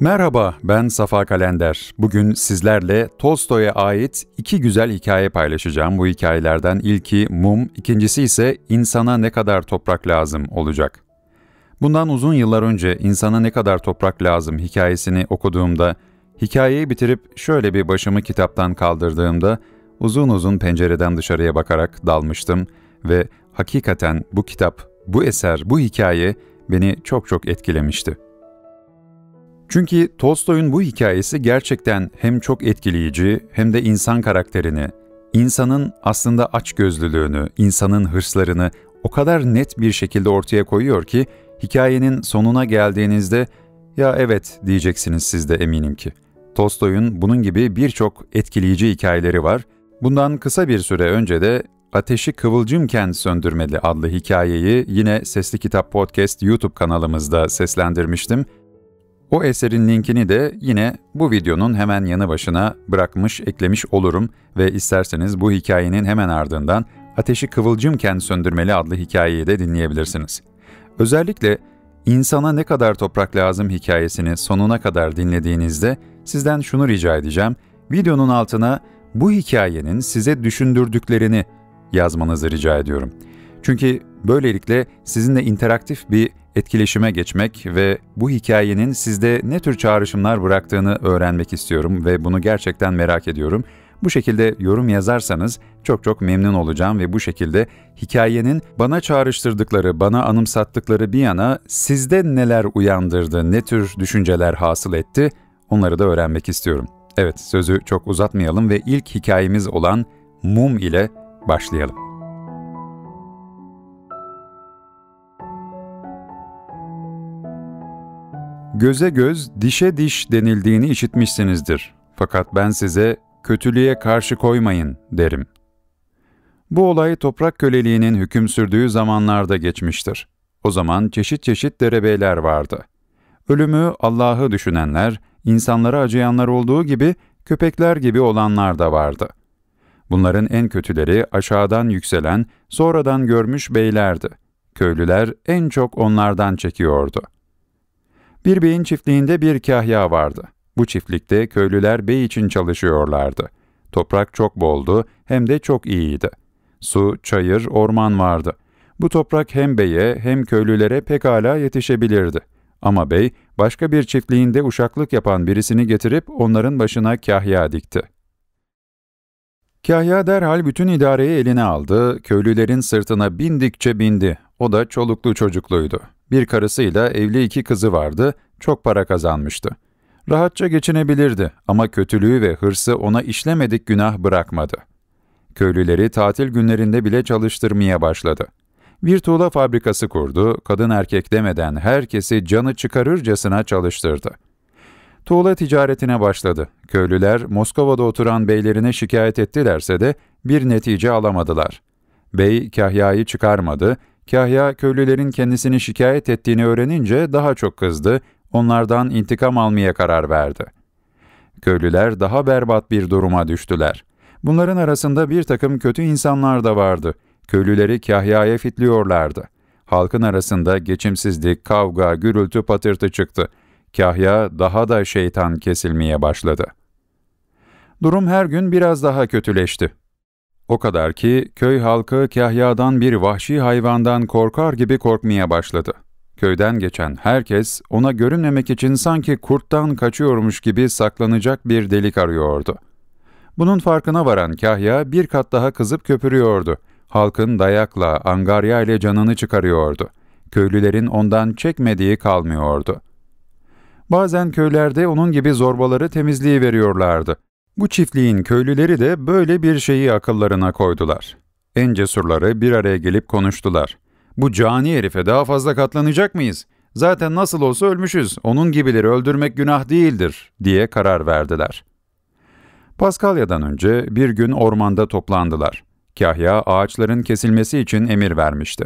Merhaba, ben Safa Kalender. Bugün sizlerle Tolstoy'a ait iki güzel hikaye paylaşacağım. Bu hikayelerden ilki Mum, ikincisi ise İnsana Ne Kadar Toprak Lazım olacak. Bundan uzun yıllar önce İnsana Ne Kadar Toprak Lazım hikayesini okuduğumda, hikayeyi bitirip şöyle bir başımı kitaptan kaldırdığımda uzun uzun pencereden dışarıya bakarak dalmıştım ve hakikaten bu kitap, bu eser, bu hikaye beni çok çok etkilemişti.'' Çünkü Tolstoy'un bu hikayesi gerçekten hem çok etkileyici hem de insan karakterini, insanın aslında açgözlülüğünü, insanın hırslarını o kadar net bir şekilde ortaya koyuyor ki hikayenin sonuna geldiğinizde ya evet diyeceksiniz siz de eminim ki. Tolstoy'un bunun gibi birçok etkileyici hikayeleri var. Bundan kısa bir süre önce de Ateşi Kıvılcımken Söndürmeli adlı hikayeyi yine Sesli Kitap Podcast YouTube kanalımızda seslendirmiştim. O eserin linkini de yine bu videonun hemen yanı başına bırakmış eklemiş olurum ve isterseniz bu hikayenin hemen ardından Ateşi Kıvılcımken Söndürmeli adlı hikayeyi de dinleyebilirsiniz. Özellikle insana ne kadar toprak lazım hikayesini sonuna kadar dinlediğinizde sizden şunu rica edeceğim. Videonun altına bu hikayenin size düşündürdüklerini yazmanızı rica ediyorum. Çünkü Böylelikle sizinle interaktif bir etkileşime geçmek ve bu hikayenin sizde ne tür çağrışımlar bıraktığını öğrenmek istiyorum ve bunu gerçekten merak ediyorum. Bu şekilde yorum yazarsanız çok çok memnun olacağım ve bu şekilde hikayenin bana çağrıştırdıkları, bana anımsattıkları bir yana sizde neler uyandırdı, ne tür düşünceler hasıl etti onları da öğrenmek istiyorum. Evet sözü çok uzatmayalım ve ilk hikayemiz olan mum ile başlayalım. Göze göz, dişe diş denildiğini işitmişsinizdir. Fakat ben size kötülüğe karşı koymayın derim. Bu olay toprak köleliğinin hüküm sürdüğü zamanlarda geçmiştir. O zaman çeşit çeşit derebeyler vardı. Ölümü Allah'ı düşünenler, insanlara acıyanlar olduğu gibi köpekler gibi olanlar da vardı. Bunların en kötüleri aşağıdan yükselen, sonradan görmüş beylerdi. Köylüler en çok onlardan çekiyordu.'' Bir beyin çiftliğinde bir kahya vardı. Bu çiftlikte köylüler bey için çalışıyorlardı. Toprak çok boldu hem de çok iyiydi. Su, çayır, orman vardı. Bu toprak hem beye hem köylülere pekala yetişebilirdi. Ama bey başka bir çiftliğinde uşaklık yapan birisini getirip onların başına kahya dikti. Kahya derhal bütün idareyi eline aldı, köylülerin sırtına bindikçe bindi. O da çoluklu çocukluydu. Bir karısıyla evli iki kızı vardı, çok para kazanmıştı. Rahatça geçinebilirdi ama kötülüğü ve hırsı ona işlemedik günah bırakmadı. Köylüleri tatil günlerinde bile çalıştırmaya başladı. Bir tuğla fabrikası kurdu, kadın erkek demeden herkesi canı çıkarırcasına çalıştırdı. Tuğla ticaretine başladı. Köylüler Moskova'da oturan beylerine şikayet ettilerse de bir netice alamadılar. Bey Kahya'yı çıkarmadı, Kahya köylülerin kendisini şikayet ettiğini öğrenince daha çok kızdı, onlardan intikam almaya karar verdi. Köylüler daha berbat bir duruma düştüler. Bunların arasında bir takım kötü insanlar da vardı. Köylüleri Kahya'ya fitliyorlardı. Halkın arasında geçimsizlik, kavga, gürültü, patırtı çıktı. Kahya daha da şeytan kesilmeye başladı. Durum her gün biraz daha kötüleşti. O kadar ki köy halkı Kahya'dan bir vahşi hayvandan korkar gibi korkmaya başladı. Köyden geçen herkes ona görünmemek için sanki kurttan kaçıyormuş gibi saklanacak bir delik arıyordu. Bunun farkına varan Kahya bir kat daha kızıp köpürüyordu. Halkın dayakla, angarya ile canını çıkarıyordu. Köylülerin ondan çekmediği kalmıyordu. Bazen köylerde onun gibi zorbaları temizliği veriyorlardı. Bu çiftliğin köylüleri de böyle bir şeyi akıllarına koydular. En cesurları bir araya gelip konuştular. Bu cani herife daha fazla katlanacak mıyız? Zaten nasıl olsa ölmüşüz, onun gibileri öldürmek günah değildir diye karar verdiler. Paskalya'dan önce bir gün ormanda toplandılar. Kahya ağaçların kesilmesi için emir vermişti.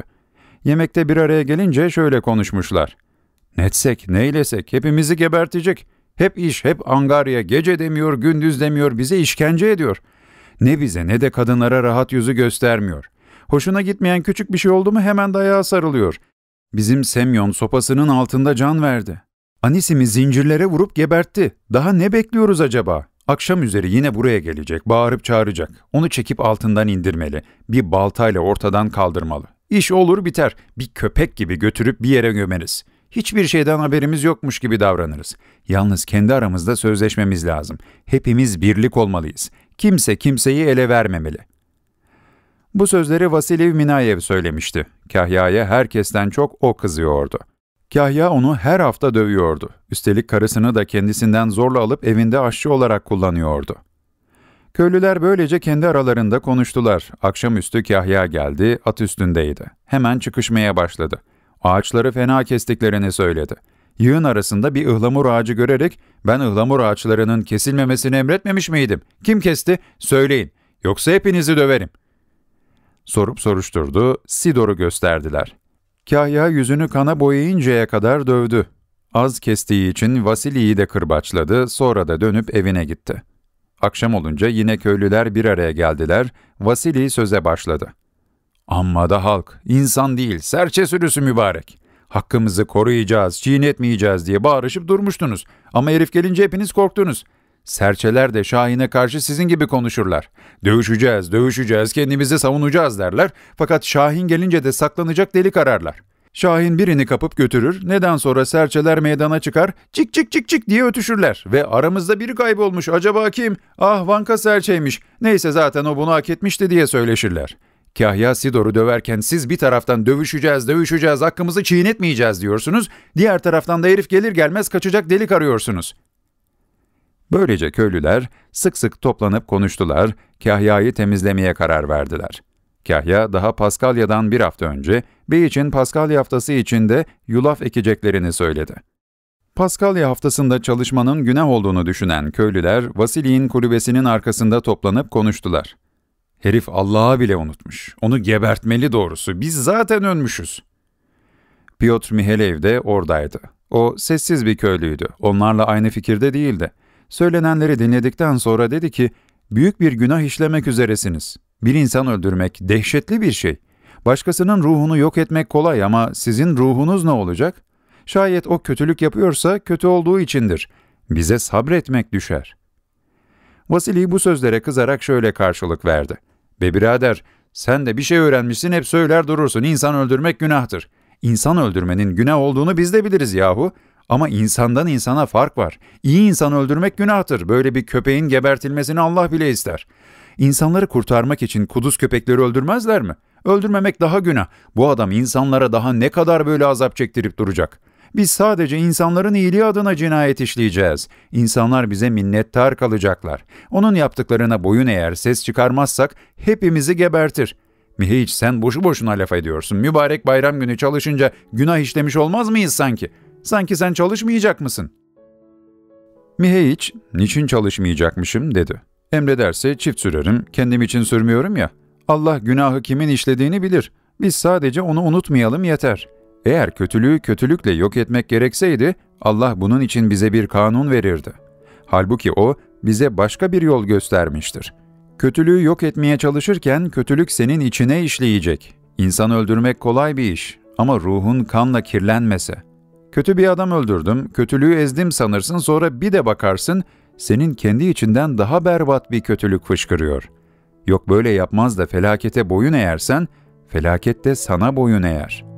Yemekte bir araya gelince şöyle konuşmuşlar. Netsek, neylesek hepimizi gebertecek. Hep iş, hep angarya, gece demiyor, gündüz demiyor, bize işkence ediyor. Ne bize ne de kadınlara rahat yüzü göstermiyor. Hoşuna gitmeyen küçük bir şey oldu mu hemen dayağa sarılıyor. Bizim Semyon sopasının altında can verdi. Anisim'i zincirlere vurup gebertti. Daha ne bekliyoruz acaba? Akşam üzeri yine buraya gelecek, bağırıp çağıracak. Onu çekip altından indirmeli. Bir baltayla ortadan kaldırmalı. İş olur biter. Bir köpek gibi götürüp bir yere gömeriz. Hiçbir şeyden haberimiz yokmuş gibi davranırız. Yalnız kendi aramızda sözleşmemiz lazım. Hepimiz birlik olmalıyız. Kimse kimseyi ele vermemeli. Bu sözleri Vasiliv Minayev söylemişti. Kahya'ya herkesten çok o kızıyordu. Kahya onu her hafta dövüyordu. Üstelik karısını da kendisinden zorla alıp evinde aşçı olarak kullanıyordu. Köylüler böylece kendi aralarında konuştular. Akşamüstü Kahya geldi, at üstündeydi. Hemen çıkışmaya başladı. Ağaçları fena kestiklerini söyledi. Yığın arasında bir ıhlamur ağacı görerek ben ıhlamur ağaçlarının kesilmemesini emretmemiş miydim? Kim kesti? Söyleyin. Yoksa hepinizi döverim. Sorup soruşturdu, Sidor'u gösterdiler. Kahya yüzünü kana boyayıncaya kadar dövdü. Az kestiği için Vasili'yi de kırbaçladı, sonra da dönüp evine gitti. Akşam olunca yine köylüler bir araya geldiler, Vasili söze başladı. Amma da halk, insan değil, serçe sürüsü mübarek. Hakkımızı koruyacağız, çiğnetmeyeceğiz diye bağırışıp durmuştunuz. Ama herif gelince hepiniz korktunuz. Serçeler de Şahin'e karşı sizin gibi konuşurlar. Dövüşeceğiz, dövüşeceğiz, kendimizi savunacağız derler. Fakat Şahin gelince de saklanacak delik ararlar. Şahin birini kapıp götürür, neden sonra serçeler meydana çıkar, çik çik çik çik diye ötüşürler ve aramızda biri kaybolmuş, acaba kim? Ah Vanka serçeymiş, neyse zaten o bunu hak etmişti diye söyleşirler.'' Kahya Sidor'u döverken siz bir taraftan dövüşeceğiz, dövüşeceğiz, hakkımızı çiğnetmeyeceğiz diyorsunuz. Diğer taraftan da herif gelir gelmez kaçacak delik arıyorsunuz. Böylece köylüler sık sık toplanıp konuştular, Kahya'yı temizlemeye karar verdiler. Kahya daha Paskalya'dan bir hafta önce için Paskalya haftası içinde yulaf ekeceklerini söyledi. Paskalya haftasında çalışmanın günah olduğunu düşünen köylüler Vasili'nin kulübesinin arkasında toplanıp konuştular. Herif Allah'a bile unutmuş. Onu gebertmeli doğrusu. Biz zaten ölmüşüz. Piotr Mihalev de oradaydı. O sessiz bir köylüydü. Onlarla aynı fikirde değildi. Söylenenleri dinledikten sonra dedi ki, ''Büyük bir günah işlemek üzeresiniz. Bir insan öldürmek dehşetli bir şey. Başkasının ruhunu yok etmek kolay ama sizin ruhunuz ne olacak? Şayet o kötülük yapıyorsa kötü olduğu içindir. Bize sabretmek düşer.'' Vasili bu sözlere kızarak şöyle karşılık verdi. Be birader sen de bir şey öğrenmişsin hep söyler durursun İnsan öldürmek günahtır. İnsan öldürmenin günah olduğunu biz de biliriz yahu. Ama insandan insana fark var. İyi insan öldürmek günahtır. Böyle bir köpeğin gebertilmesini Allah bile ister. İnsanları kurtarmak için kuduz köpekleri öldürmezler mi? Öldürmemek daha günah. Bu adam insanlara daha ne kadar böyle azap çektirip duracak.'' Biz sadece insanların iyiliği adına cinayet işleyeceğiz. İnsanlar bize minnettar kalacaklar. Onun yaptıklarına boyun eğer ses çıkarmazsak hepimizi gebertir. Mihiç sen boşu boşuna laf ediyorsun. Mübarek bayram günü çalışınca günah işlemiş olmaz mıyız sanki? Sanki sen çalışmayacak mısın? Mihiç, niçin çalışmayacakmışım dedi. Emrederse çift sürerim, kendim için sürmüyorum ya. Allah günahı kimin işlediğini bilir. Biz sadece onu unutmayalım yeter.'' Eğer kötülüğü kötülükle yok etmek gerekseydi Allah bunun için bize bir kanun verirdi. Halbuki o bize başka bir yol göstermiştir. Kötülüğü yok etmeye çalışırken kötülük senin içine işleyecek. İnsan öldürmek kolay bir iş ama ruhun kanla kirlenmese. Kötü bir adam öldürdüm, kötülüğü ezdim sanırsın sonra bir de bakarsın senin kendi içinden daha berbat bir kötülük fışkırıyor. Yok böyle yapmaz da felakete boyun eğersen, felaket de sana boyun eğer.''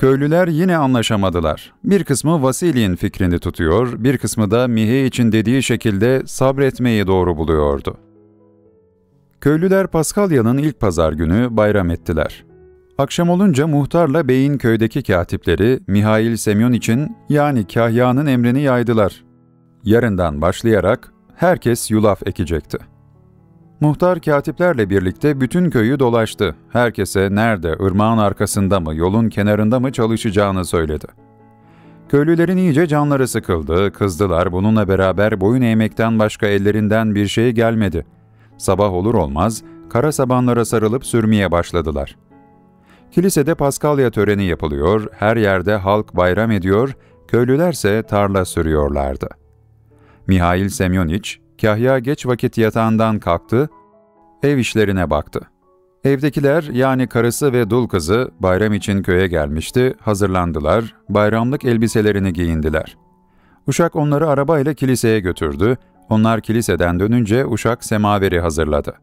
Köylüler yine anlaşamadılar. Bir kısmı Vasili'nin fikrini tutuyor, bir kısmı da Mihe için dediği şekilde sabretmeyi doğru buluyordu. Köylüler Paskalya'nın ilk pazar günü bayram ettiler. Akşam olunca muhtarla beyin köydeki katipleri Mihail Semyon için yani Kahya'nın emrini yaydılar. Yarından başlayarak herkes yulaf ekecekti. Muhtar katiplerle birlikte bütün köyü dolaştı. Herkese nerede, ırmağın arkasında mı, yolun kenarında mı çalışacağını söyledi. Köylülerin iyice canları sıkıldı, kızdılar. Bununla beraber boyun eğmekten başka ellerinden bir şey gelmedi. Sabah olur olmaz kara sabanlara sarılıp sürmeye başladılar. Kilisede Paskalya töreni yapılıyor, her yerde halk bayram ediyor, köylülerse tarla sürüyorlardı. Mihail Semyonich Kahya geç vakit yatağından kalktı, ev işlerine baktı. Evdekiler yani karısı ve dul kızı bayram için köye gelmişti, hazırlandılar, bayramlık elbiselerini giyindiler. Uşak onları arabayla kiliseye götürdü, onlar kiliseden dönünce Uşak semaveri hazırladı.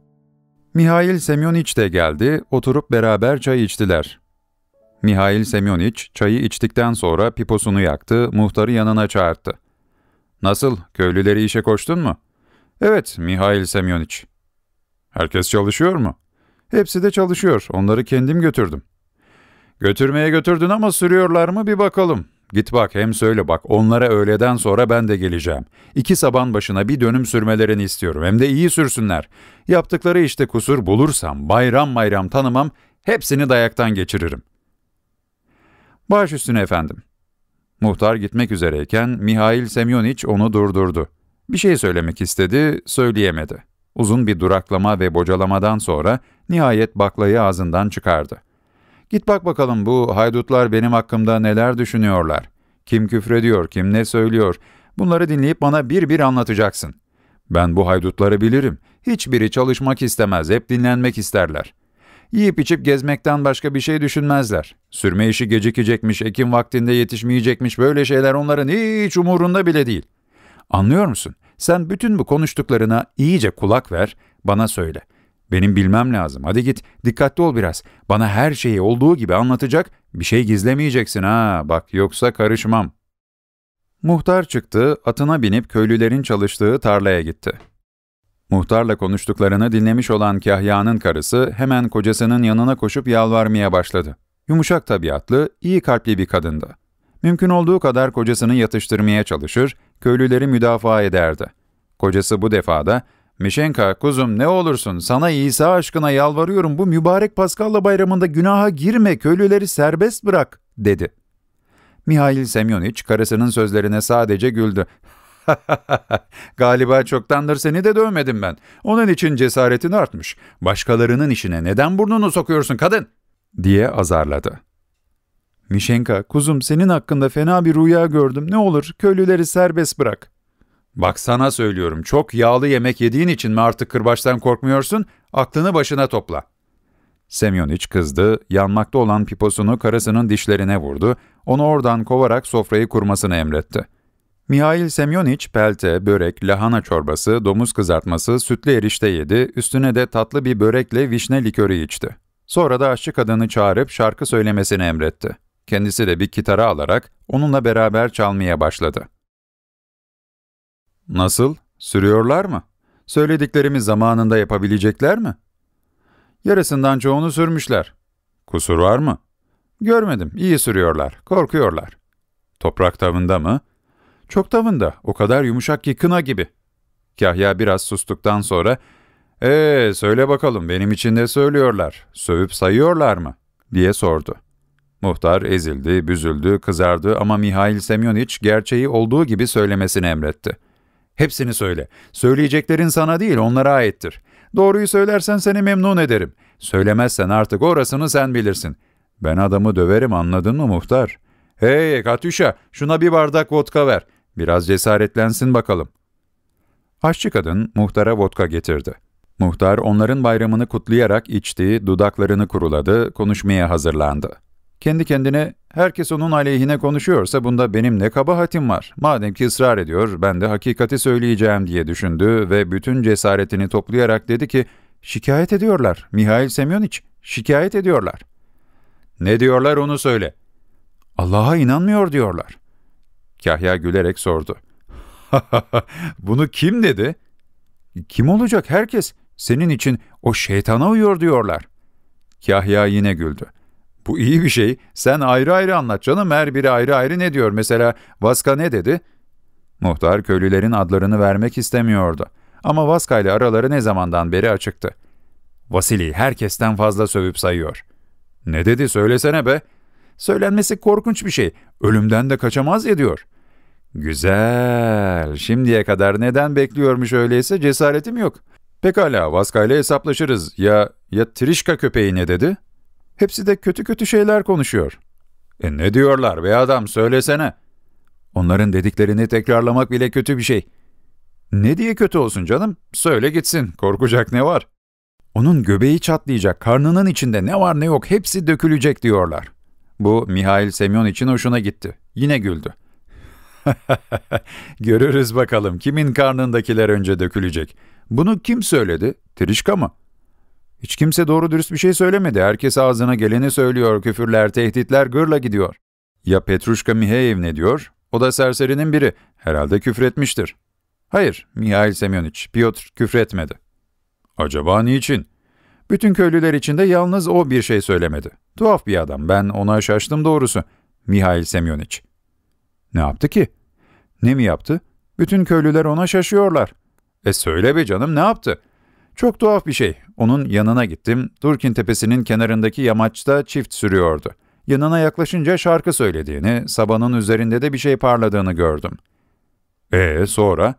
Mihail Semyoniç de geldi, oturup beraber çay içtiler. Mihail Semyoniç çayı içtikten sonra piposunu yaktı, muhtarı yanına çağırdı. ''Nasıl, köylüleri işe koştun mu?'' Evet, Mihail Semyonich. Herkes çalışıyor mu? Hepsi de çalışıyor. Onları kendim götürdüm. Götürmeye götürdün ama sürüyorlar mı bir bakalım. Git bak hem söyle bak onlara öğleden sonra ben de geleceğim. İki saban başına bir dönüm sürmelerini istiyorum hem de iyi sürsünler. Yaptıkları işte kusur bulursam bayram bayram tanımam hepsini dayaktan geçiririm. Baş üstüne efendim. Muhtar gitmek üzereyken Mihail Semyonich onu durdurdu. Bir şey söylemek istedi, söyleyemedi. Uzun bir duraklama ve bocalamadan sonra nihayet baklayı ağzından çıkardı. Git bak bakalım bu haydutlar benim hakkımda neler düşünüyorlar. Kim küfrediyor, kim ne söylüyor. Bunları dinleyip bana bir bir anlatacaksın. Ben bu haydutları bilirim. Hiçbiri çalışmak istemez, hep dinlenmek isterler. Yiyip içip gezmekten başka bir şey düşünmezler. Sürme işi gecikecekmiş, ekim vaktinde yetişmeyecekmiş böyle şeyler onların hiç umurunda bile değil.'' Anlıyor musun? Sen bütün bu konuştuklarına iyice kulak ver, bana söyle. Benim bilmem lazım. Hadi git, dikkatli ol biraz. Bana her şeyi olduğu gibi anlatacak, bir şey gizlemeyeceksin ha. Bak yoksa karışmam. Muhtar çıktı, atına binip köylülerin çalıştığı tarlaya gitti. Muhtarla konuştuklarını dinlemiş olan Kahya'nın karısı hemen kocasının yanına koşup yalvarmaya başladı. Yumuşak tabiatlı, iyi kalpli bir kadındı. Mümkün olduğu kadar kocasını yatıştırmaya çalışır, köylüleri müdafaa ederdi. Kocası bu defada, ''Mişenka, kuzum ne olursun, sana İsa aşkına yalvarıyorum bu mübarek Paskalya bayramında günaha girme, köylüleri serbest bırak.'' dedi. Mihail Semyonich karısının sözlerine sadece güldü. Galiba çoktandır seni de dövmedim ben. Onun için cesaretin artmış. Başkalarının işine neden burnunu sokuyorsun kadın? diye azarladı. Mişenka, kuzum senin hakkında fena bir rüya gördüm. Ne olur köylüleri serbest bırak. Bak sana söylüyorum çok yağlı yemek yediğin için mi artık kırbaçtan korkmuyorsun? Aklını başına topla. Semyoniç kızdı, yanmakta olan piposunu karısının dişlerine vurdu, onu oradan kovarak sofrayı kurmasını emretti. Mihail Semyoniç pelte, börek, lahana çorbası, domuz kızartması, sütlü erişte yedi, üstüne de tatlı bir börekle vişne likörü içti. Sonra da aşçı kadını çağırıp şarkı söylemesini emretti. Kendisi de bir kitara alarak onunla beraber çalmaya başladı. Nasıl? Sürüyorlar mı? Söylediklerimi zamanında yapabilecekler mi? Yarısından çoğunu sürmüşler. Kusur var mı? Görmedim. iyi sürüyorlar. Korkuyorlar. Toprak tavında mı? Çok tavında. O kadar yumuşak ki kına gibi. Kahya biraz sustuktan sonra ''Ee söyle bakalım benim için de söylüyorlar. Sövüp sayıyorlar mı?'' diye sordu. Muhtar ezildi, büzüldü, kızardı ama Mihail Semyoniç gerçeği olduğu gibi söylemesini emretti. Hepsini söyle. Söyleyeceklerin sana değil onlara aittir. Doğruyu söylersen seni memnun ederim. Söylemezsen artık orasını sen bilirsin. Ben adamı döverim anladın mı muhtar? Hey Katüşa şuna bir bardak vodka ver. Biraz cesaretlensin bakalım. Aşçı kadın muhtara vodka getirdi. Muhtar onların bayramını kutlayarak içti, dudaklarını kuruladı, konuşmaya hazırlandı. Kendi kendine herkes onun aleyhine konuşuyorsa bunda benim ne kabahatim var. Madem ki ısrar ediyor ben de hakikati söyleyeceğim diye düşündü ve bütün cesaretini toplayarak dedi ki şikayet ediyorlar. Mihail Semyoniç şikayet ediyorlar. Ne diyorlar onu söyle. Allah'a inanmıyor diyorlar. Kahya gülerek sordu. Bunu kim dedi? Kim olacak herkes? Senin için o şeytana uyuyor diyorlar. Kahya yine güldü. Bu iyi bir şey. Sen ayrı ayrı anlat canım. Her biri ayrı ayrı ne diyor? Mesela Vaska ne dedi? Muhtar köylülerin adlarını vermek istemiyordu. Ama Vaska ile araları ne zamandan beri açıktı. Vasili herkesten fazla sövüp sayıyor. Ne dedi söylesene be. Söylenmesi korkunç bir şey. Ölümden de kaçamaz ya diyor. Güzel. Şimdiye kadar neden bekliyormuş öyleyse cesaretim yok. Pekala Vaska ile hesaplaşırız. Ya, ya Trişka köpeği ne dedi?'' Hepsi de kötü kötü şeyler konuşuyor. E ne diyorlar be adam söylesene. Onların dediklerini tekrarlamak bile kötü bir şey. Ne diye kötü olsun canım? Söyle gitsin. Korkacak ne var? Onun göbeği çatlayacak, karnının içinde ne var ne yok hepsi dökülecek diyorlar. Bu Mihail Semyon için hoşuna gitti. Yine güldü. Görürüz bakalım kimin karnındakiler önce dökülecek. Bunu kim söyledi? Trişka mı? Hiç kimse doğru dürüst bir şey söylemedi. Herkes ağzına geleni söylüyor. Küfürler, tehditler gırla gidiyor. Ya Petruşka Miheyev ne diyor? O da serserinin biri. Herhalde küfretmiştir. Hayır, Mihail Semyonich, Piotr küfretmedi. Acaba niçin? Bütün köylüler içinde yalnız o bir şey söylemedi. Tuhaf bir adam, ben ona şaştım doğrusu. Mihail Semyonich. Ne yaptı ki? Ne mi yaptı? Bütün köylüler ona şaşıyorlar. E söyle be canım ne yaptı? Çok tuhaf bir şey. Onun yanına gittim. Turkin Tepesi'nin kenarındaki yamaçta çift sürüyordu. Yanına yaklaşınca şarkı söylediğini, sabanın üzerinde de bir şey parladığını gördüm. E sonra?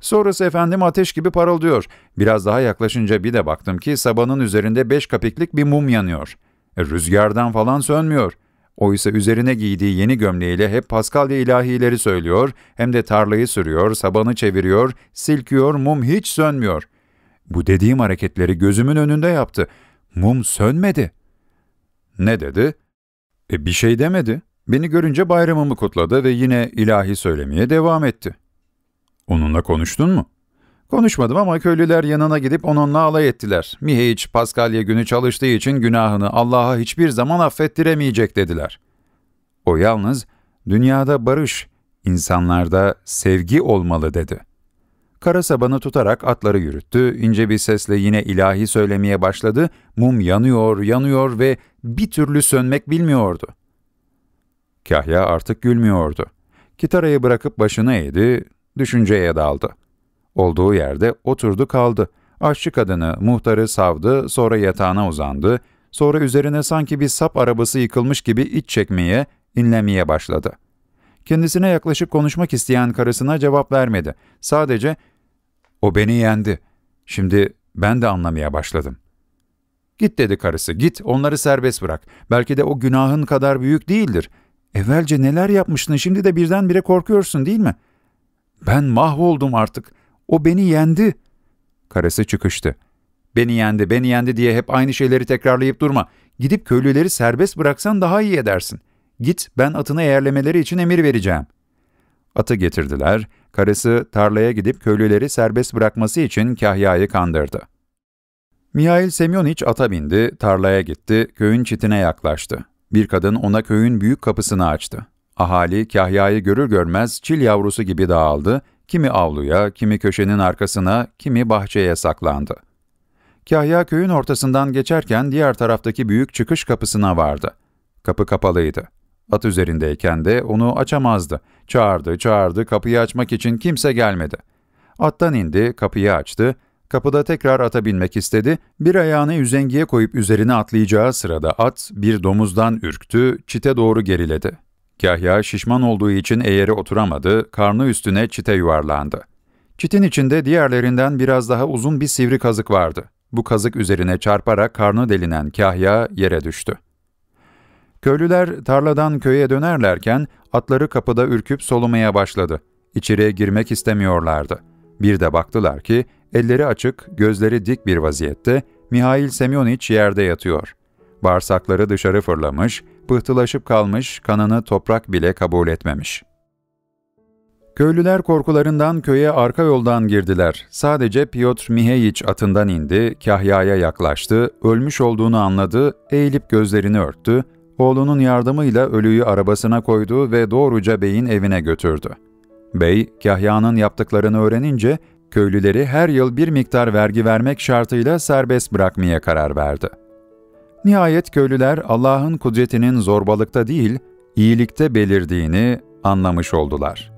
Sonrası efendim ateş gibi parıldıyor. Biraz daha yaklaşınca bir de baktım ki sabanın üzerinde beş kapiklik bir mum yanıyor. E, rüzgardan falan sönmüyor. Oysa üzerine giydiği yeni gömleğiyle hep Paskalya ilahileri söylüyor, hem de tarlayı sürüyor, sabanı çeviriyor, silkiyor, mum hiç sönmüyor.'' Bu dediğim hareketleri gözümün önünde yaptı. Mum sönmedi. Ne dedi? E, bir şey demedi. Beni görünce bayramımı kutladı ve yine ilahi söylemeye devam etti. Onunla konuştun mu? Konuşmadım ama köylüler yanına gidip onunla alay ettiler. Mihiç, Paskalya günü çalıştığı için günahını Allah'a hiçbir zaman affettiremeyecek dediler. O yalnız dünyada barış, insanlarda sevgi olmalı dedi. Kara sabanı tutarak atları yürüttü, ince bir sesle yine ilahi söylemeye başladı, mum yanıyor, yanıyor ve bir türlü sönmek bilmiyordu. Kahya artık gülmüyordu. Kitarayı bırakıp başını eğdi, düşünceye daldı. Olduğu yerde oturdu kaldı. Aşçı kadını, muhtarı savdı, sonra yatağına uzandı, sonra üzerine sanki bir sap arabası yıkılmış gibi iç çekmeye, inlemeye başladı.'' Kendisine yaklaşıp konuşmak isteyen karısına cevap vermedi. Sadece o beni yendi. Şimdi ben de anlamaya başladım. Git dedi karısı, git onları serbest bırak. Belki de o günahın kadar büyük değildir. Evvelce neler yapmıştın şimdi de birdenbire korkuyorsun değil mi? Ben mahvoldum artık. O beni yendi. Karısı çıkıştı. Beni yendi, beni yendi diye hep aynı şeyleri tekrarlayıp durma. Gidip köylüleri serbest bıraksan daha iyi edersin. Git ben atını eğerlemeleri için emir vereceğim. Atı getirdiler. Karısı tarlaya gidip köylüleri serbest bırakması için Kahya'yı kandırdı. Mihail Semyoniç ata bindi, tarlaya gitti, köyün çitine yaklaştı. Bir kadın ona köyün büyük kapısını açtı. Ahali Kahya'yı görür görmez çil yavrusu gibi dağıldı, kimi avluya, kimi köşenin arkasına, kimi bahçeye saklandı. Kahya köyün ortasından geçerken diğer taraftaki büyük çıkış kapısına vardı. Kapı kapalıydı. At üzerindeyken de onu açamazdı. Çağırdı, çağırdı, kapıyı açmak için kimse gelmedi. Attan indi, kapıyı açtı, kapıda tekrar ata binmek istedi, bir ayağını üzengiye koyup üzerine atlayacağı sırada at bir domuzdan ürktü, çite doğru geriledi. Kahya şişman olduğu için eğeri oturamadı, karnı üstüne çite yuvarlandı. Çitin içinde diğerlerinden biraz daha uzun bir sivri kazık vardı. Bu kazık üzerine çarparak karnı delinen Kahya yere düştü. Köylüler tarladan köye dönerlerken atları kapıda ürküp solumaya başladı. İçeriye girmek istemiyorlardı. Bir de baktılar ki elleri açık, gözleri dik bir vaziyette Mihail Semyoniç yerde yatıyor. Bağırsakları dışarı fırlamış, pıhtılaşıp kalmış, kanını toprak bile kabul etmemiş. Köylüler korkularından köye arka yoldan girdiler. Sadece Piotr Miheyiç atından indi, Kahya'ya yaklaştı, ölmüş olduğunu anladı, eğilip gözlerini örttü, oğlunun yardımıyla ölüyü arabasına koydu ve doğruca beyin evine götürdü. Bey, Kahya'nın yaptıklarını öğrenince köylüleri her yıl bir miktar vergi vermek şartıyla serbest bırakmaya karar verdi. Nihayet köylüler Allah'ın kudretinin zorbalıkta değil, iyilikte belirdiğini anlamış oldular.''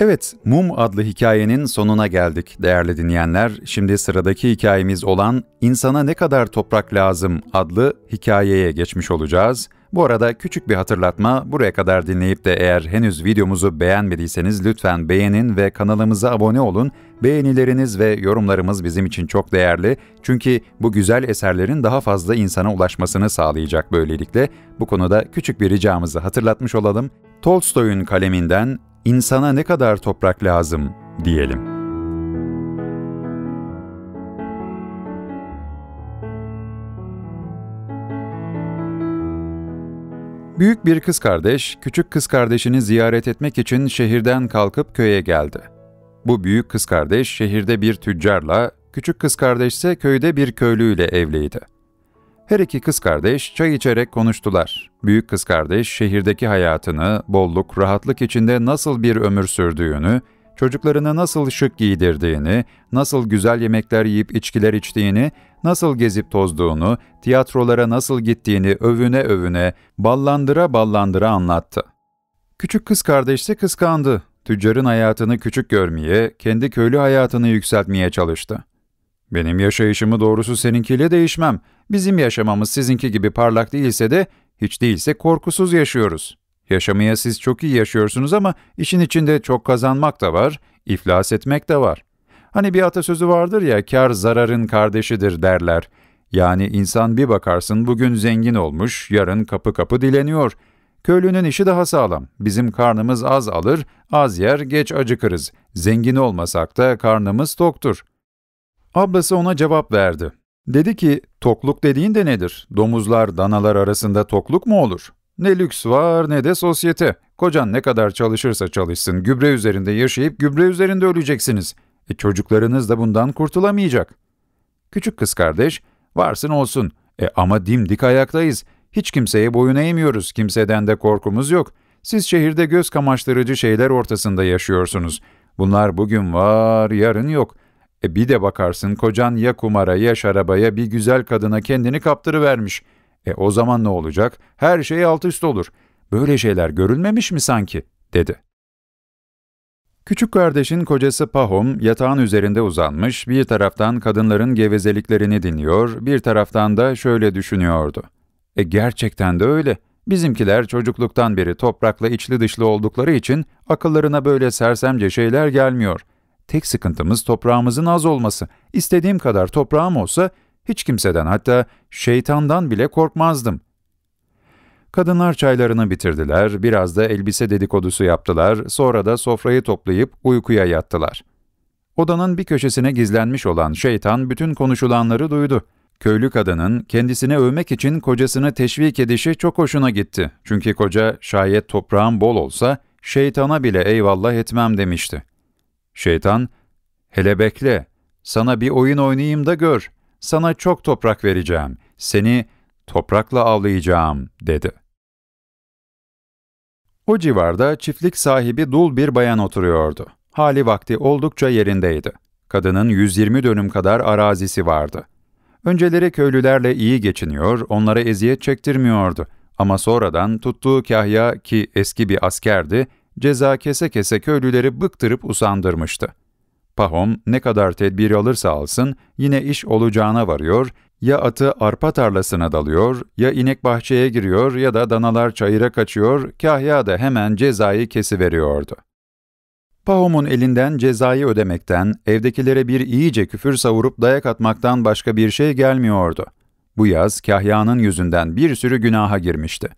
Evet, Mum adlı hikayenin sonuna geldik değerli dinleyenler. Şimdi sıradaki hikayemiz olan İnsana Ne Kadar Toprak Lazım adlı hikayeye geçmiş olacağız. Bu arada küçük bir hatırlatma, buraya kadar dinleyip de eğer henüz videomuzu beğenmediyseniz lütfen beğenin ve kanalımıza abone olun. Beğenileriniz ve yorumlarımız bizim için çok değerli. Çünkü bu güzel eserlerin daha fazla insana ulaşmasını sağlayacak böylelikle. Bu konuda küçük bir ricamızı hatırlatmış olalım. Tolstoy'un kaleminden insana ne kadar toprak lazım diyelim. Büyük bir kız kardeş, küçük kız kardeşini ziyaret etmek için şehirden kalkıp köye geldi. Bu büyük kız kardeş şehirde bir tüccarla, küçük kız kardeş ise köyde bir köylüyle evliydi. Her iki kız kardeş çay içerek konuştular. Büyük kız kardeş şehirdeki hayatını, bolluk, rahatlık içinde nasıl bir ömür sürdüğünü, çocuklarını nasıl şık giydirdiğini, nasıl güzel yemekler yiyip içkiler içtiğini, nasıl gezip tozduğunu, tiyatrolara nasıl gittiğini övüne övüne, ballandıra ballandıra anlattı. Küçük kız kardeş de kıskandı. Tüccarın hayatını küçük görmeye, kendi köylü hayatını yükseltmeye çalıştı. ''Benim yaşayışımı doğrusu seninkiyle değişmem.'' Bizim yaşamamız sizinki gibi parlak değilse de hiç değilse korkusuz yaşıyoruz. Yaşamaya siz çok iyi yaşıyorsunuz ama işin içinde çok kazanmak da var, iflas etmek de var. Hani bir atasözü vardır ya, kar zararın kardeşidir derler. Yani insan bir bakarsın bugün zengin olmuş, yarın kapı kapı dileniyor. Köylünün işi daha sağlam. Bizim karnımız az alır, az yer geç acıkırız. Zengin olmasak da karnımız toktur. Ablası ona cevap verdi. Dedi ki, tokluk dediğin de nedir? Domuzlar, danalar arasında tokluk mu olur? Ne lüks var ne de sosyete. Kocan ne kadar çalışırsa çalışsın, gübre üzerinde yaşayıp gübre üzerinde öleceksiniz. E çocuklarınız da bundan kurtulamayacak. Küçük kız kardeş, varsın olsun. E ama dimdik ayaktayız. Hiç kimseye boyun eğmiyoruz, kimseden de korkumuz yok. Siz şehirde göz kamaştırıcı şeyler ortasında yaşıyorsunuz. Bunlar bugün var, yarın yok.'' E bir de bakarsın kocan ya kumara ya şarabaya bir güzel kadına kendini kaptırıvermiş. E o zaman ne olacak? Her şey alt üst olur. Böyle şeyler görülmemiş mi sanki? dedi. Küçük kardeşin kocası Pahom yatağın üzerinde uzanmış, bir taraftan kadınların gevezeliklerini dinliyor, bir taraftan da şöyle düşünüyordu. E gerçekten de öyle. Bizimkiler çocukluktan beri toprakla içli dışlı oldukları için akıllarına böyle sersemce şeyler gelmiyor.'' Tek sıkıntımız toprağımızın az olması. İstediğim kadar toprağım olsa hiç kimseden hatta şeytandan bile korkmazdım. Kadınlar çaylarını bitirdiler, biraz da elbise dedikodusu yaptılar, sonra da sofrayı toplayıp uykuya yattılar. Odanın bir köşesine gizlenmiş olan şeytan bütün konuşulanları duydu. Köylü kadının kendisine övmek için kocasını teşvik edişi çok hoşuna gitti. Çünkü koca şayet toprağın bol olsa şeytana bile eyvallah etmem demişti. Şeytan, hele bekle, sana bir oyun oynayayım da gör, sana çok toprak vereceğim, seni toprakla avlayacağım, dedi. O civarda çiftlik sahibi dul bir bayan oturuyordu. Hali vakti oldukça yerindeydi. Kadının 120 dönüm kadar arazisi vardı. Önceleri köylülerle iyi geçiniyor, onlara eziyet çektirmiyordu. Ama sonradan tuttuğu kahya ki eski bir askerdi, ceza kese kese köylüleri bıktırıp usandırmıştı. Pahom ne kadar tedbir alırsa alsın yine iş olacağına varıyor, ya atı arpa tarlasına dalıyor, ya inek bahçeye giriyor ya da danalar çayıra kaçıyor, kahya da hemen cezayı kesiveriyordu. Pahom'un elinden cezayı ödemekten, evdekilere bir iyice küfür savurup dayak atmaktan başka bir şey gelmiyordu. Bu yaz Kahya'nın yüzünden bir sürü günaha girmişti.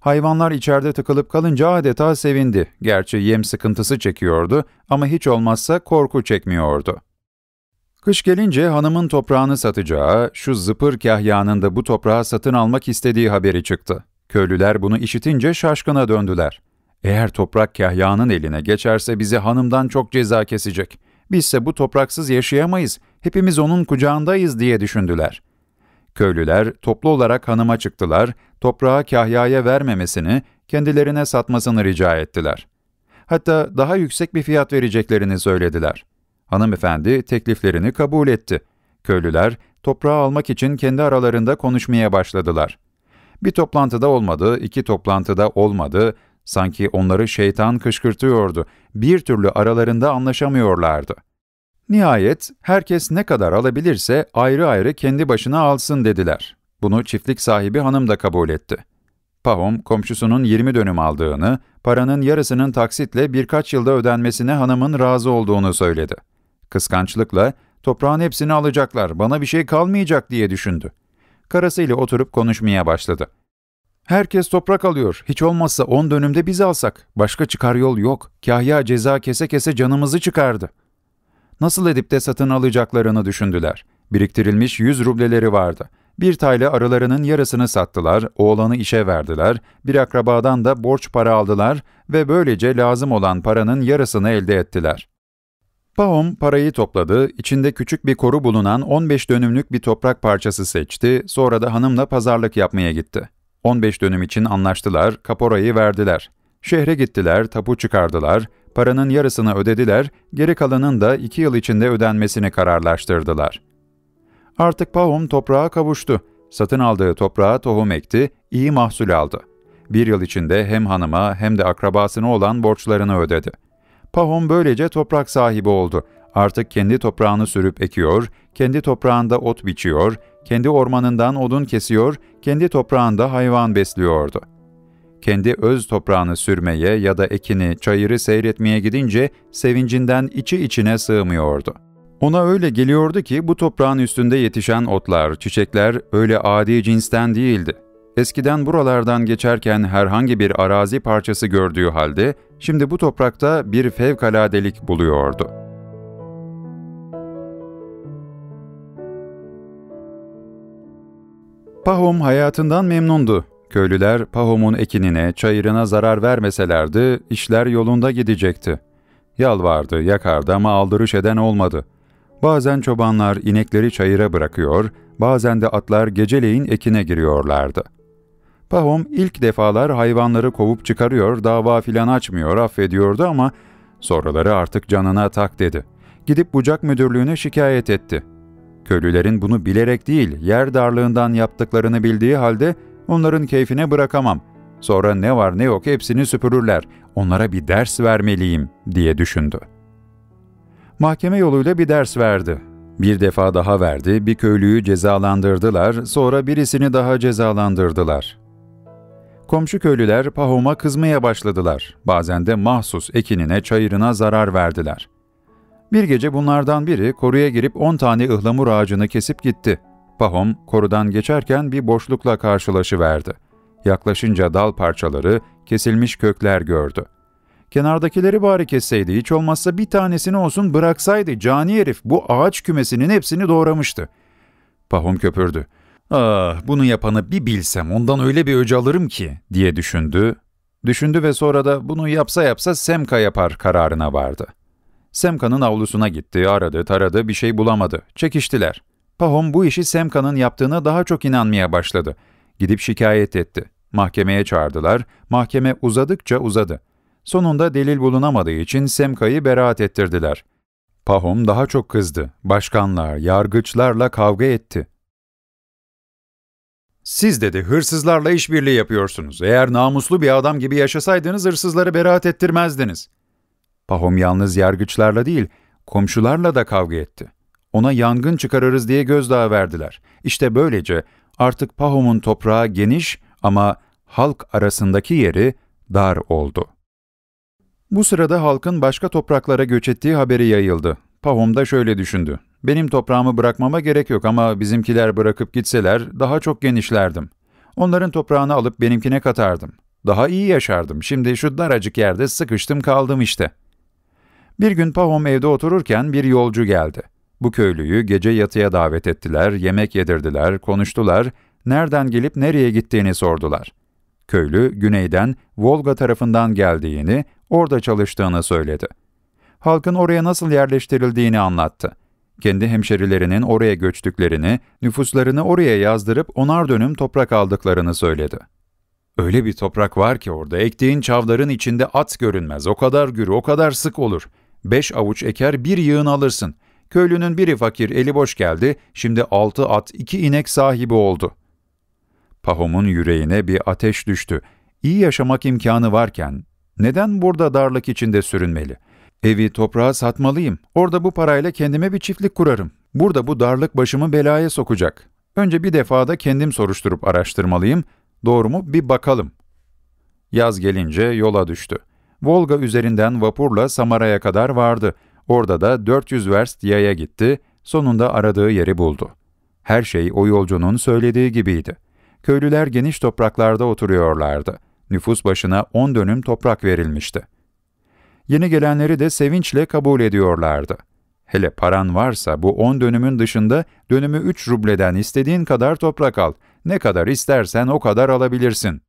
Hayvanlar içeride tıkılıp kalınca adeta sevindi. Gerçi yem sıkıntısı çekiyordu ama hiç olmazsa korku çekmiyordu. Kış gelince hanımın toprağını satacağı, şu zıpır kahyanın da bu toprağı satın almak istediği haberi çıktı. Köylüler bunu işitince şaşkına döndüler. Eğer toprak kahyanın eline geçerse bizi hanımdan çok ceza kesecek. Bizse bu topraksız yaşayamayız, hepimiz onun kucağındayız diye düşündüler. Köylüler toplu olarak hanıma çıktılar, toprağı Kahya'ya vermemesini, kendilerine satmasını rica ettiler. Hatta daha yüksek bir fiyat vereceklerini söylediler. Hanımefendi tekliflerini kabul etti. Köylüler toprağı almak için kendi aralarında konuşmaya başladılar. Bir toplantıda olmadı, iki toplantıda olmadı, sanki onları şeytan kışkırtıyordu, bir türlü aralarında anlaşamıyorlardı. Nihayet herkes ne kadar alabilirse ayrı ayrı kendi başına alsın dediler. Bunu çiftlik sahibi hanım da kabul etti. Pahom komşusunun 20 dönüm aldığını, paranın yarısının taksitle birkaç yılda ödenmesine hanımın razı olduğunu söyledi. Kıskançlıkla toprağın hepsini alacaklar, bana bir şey kalmayacak diye düşündü. Karasıyla oturup konuşmaya başladı. Herkes toprak alıyor. Hiç olmazsa 10 dönümde biz alsak. Başka çıkar yol yok. Kahya ceza kese kese canımızı çıkardı.'' Nasıl edip de satın alacaklarını düşündüler. Biriktirilmiş 100 rubleleri vardı. Bir tayla aralarının yarısını sattılar, oğlanı işe verdiler, bir akrabadan da borç para aldılar ve böylece lazım olan paranın yarısını elde ettiler. Paom parayı topladı, içinde küçük bir koru bulunan 15 dönümlük bir toprak parçası seçti, sonra da hanımla pazarlık yapmaya gitti. 15 dönüm için anlaştılar, kaporayı verdiler. Şehre gittiler, tapu çıkardılar, paranın yarısını ödediler, geri kalanın da iki yıl içinde ödenmesini kararlaştırdılar. Artık Pahom toprağa kavuştu. Satın aldığı toprağa tohum ekti, iyi mahsul aldı. Bir yıl içinde hem hanıma hem de akrabasına olan borçlarını ödedi. Pahom böylece toprak sahibi oldu. Artık kendi toprağını sürüp ekiyor, kendi toprağında ot biçiyor, kendi ormanından odun kesiyor, kendi toprağında hayvan besliyordu.'' kendi öz toprağını sürmeye ya da ekini, çayırı seyretmeye gidince sevincinden içi içine sığmıyordu. Ona öyle geliyordu ki bu toprağın üstünde yetişen otlar, çiçekler öyle adi cinsten değildi. Eskiden buralardan geçerken herhangi bir arazi parçası gördüğü halde şimdi bu toprakta bir fevkaladelik buluyordu. Pahom hayatından memnundu köylüler Pahom'un ekinine, çayırına zarar vermeselerdi işler yolunda gidecekti. Yalvardı, yakardı ama aldırış eden olmadı. Bazen çobanlar inekleri çayıra bırakıyor, bazen de atlar geceleyin ekine giriyorlardı. Pahom ilk defalar hayvanları kovup çıkarıyor, dava filan açmıyor, affediyordu ama sonraları artık canına tak dedi. Gidip bucak müdürlüğüne şikayet etti.'' Köylülerin bunu bilerek değil, yer darlığından yaptıklarını bildiği halde Onların keyfine bırakamam. Sonra ne var ne yok hepsini süpürürler. Onlara bir ders vermeliyim diye düşündü. Mahkeme yoluyla bir ders verdi. Bir defa daha verdi, bir köylüyü cezalandırdılar, sonra birisini daha cezalandırdılar. Komşu köylüler Pahom'a kızmaya başladılar. Bazen de mahsus ekinine, çayırına zarar verdiler. Bir gece bunlardan biri koruya girip 10 tane ıhlamur ağacını kesip gitti. Pahom korudan geçerken bir boşlukla karşılaşıverdi. Yaklaşınca dal parçaları, kesilmiş kökler gördü. Kenardakileri bari kesseydi, hiç olmazsa bir tanesini olsun bıraksaydı cani herif bu ağaç kümesinin hepsini doğramıştı. Pahom köpürdü. Ah bunu yapanı bir bilsem ondan öyle bir öcü alırım ki diye düşündü. Düşündü ve sonra da bunu yapsa yapsa Semka yapar kararına vardı. Semka'nın avlusuna gitti, aradı, taradı, bir şey bulamadı. Çekiştiler. Pahom bu işi Semka'nın yaptığına daha çok inanmaya başladı. Gidip şikayet etti. Mahkemeye çağırdılar. Mahkeme uzadıkça uzadı. Sonunda delil bulunamadığı için Semka'yı beraat ettirdiler. Pahom daha çok kızdı. Başkanlar, yargıçlarla kavga etti. Siz dedi hırsızlarla işbirliği yapıyorsunuz. Eğer namuslu bir adam gibi yaşasaydınız hırsızları beraat ettirmezdiniz. Pahom yalnız yargıçlarla değil, komşularla da kavga etti ona yangın çıkarırız diye gözdağı verdiler. İşte böylece artık Pahom'un toprağı geniş ama halk arasındaki yeri dar oldu. Bu sırada halkın başka topraklara göç ettiği haberi yayıldı. Pahom da şöyle düşündü. Benim toprağımı bırakmama gerek yok ama bizimkiler bırakıp gitseler daha çok genişlerdim. Onların toprağını alıp benimkine katardım. Daha iyi yaşardım. Şimdi şu daracık yerde sıkıştım kaldım işte. Bir gün Pahom evde otururken bir yolcu geldi.'' Bu köylüyü gece yatıya davet ettiler, yemek yedirdiler, konuştular, nereden gelip nereye gittiğini sordular. Köylü, güneyden, Volga tarafından geldiğini, orada çalıştığını söyledi. Halkın oraya nasıl yerleştirildiğini anlattı. Kendi hemşerilerinin oraya göçtüklerini, nüfuslarını oraya yazdırıp onar dönüm toprak aldıklarını söyledi. Öyle bir toprak var ki orada ektiğin çavların içinde at görünmez, o kadar gürü, o kadar sık olur. Beş avuç eker bir yığın alırsın.'' Köylünün biri fakir eli boş geldi, şimdi altı at iki inek sahibi oldu. Pahom'un yüreğine bir ateş düştü. İyi yaşamak imkanı varken neden burada darlık içinde sürünmeli? Evi toprağa satmalıyım. Orada bu parayla kendime bir çiftlik kurarım. Burada bu darlık başımı belaya sokacak. Önce bir defada kendim soruşturup araştırmalıyım. Doğru mu bir bakalım. Yaz gelince yola düştü. Volga üzerinden vapurla Samara'ya kadar vardı. Orada da 400 verst yaya gitti, sonunda aradığı yeri buldu. Her şey o yolcunun söylediği gibiydi. Köylüler geniş topraklarda oturuyorlardı. Nüfus başına 10 dönüm toprak verilmişti. Yeni gelenleri de sevinçle kabul ediyorlardı. Hele paran varsa bu 10 dönümün dışında dönümü 3 rubleden istediğin kadar toprak al. Ne kadar istersen o kadar alabilirsin.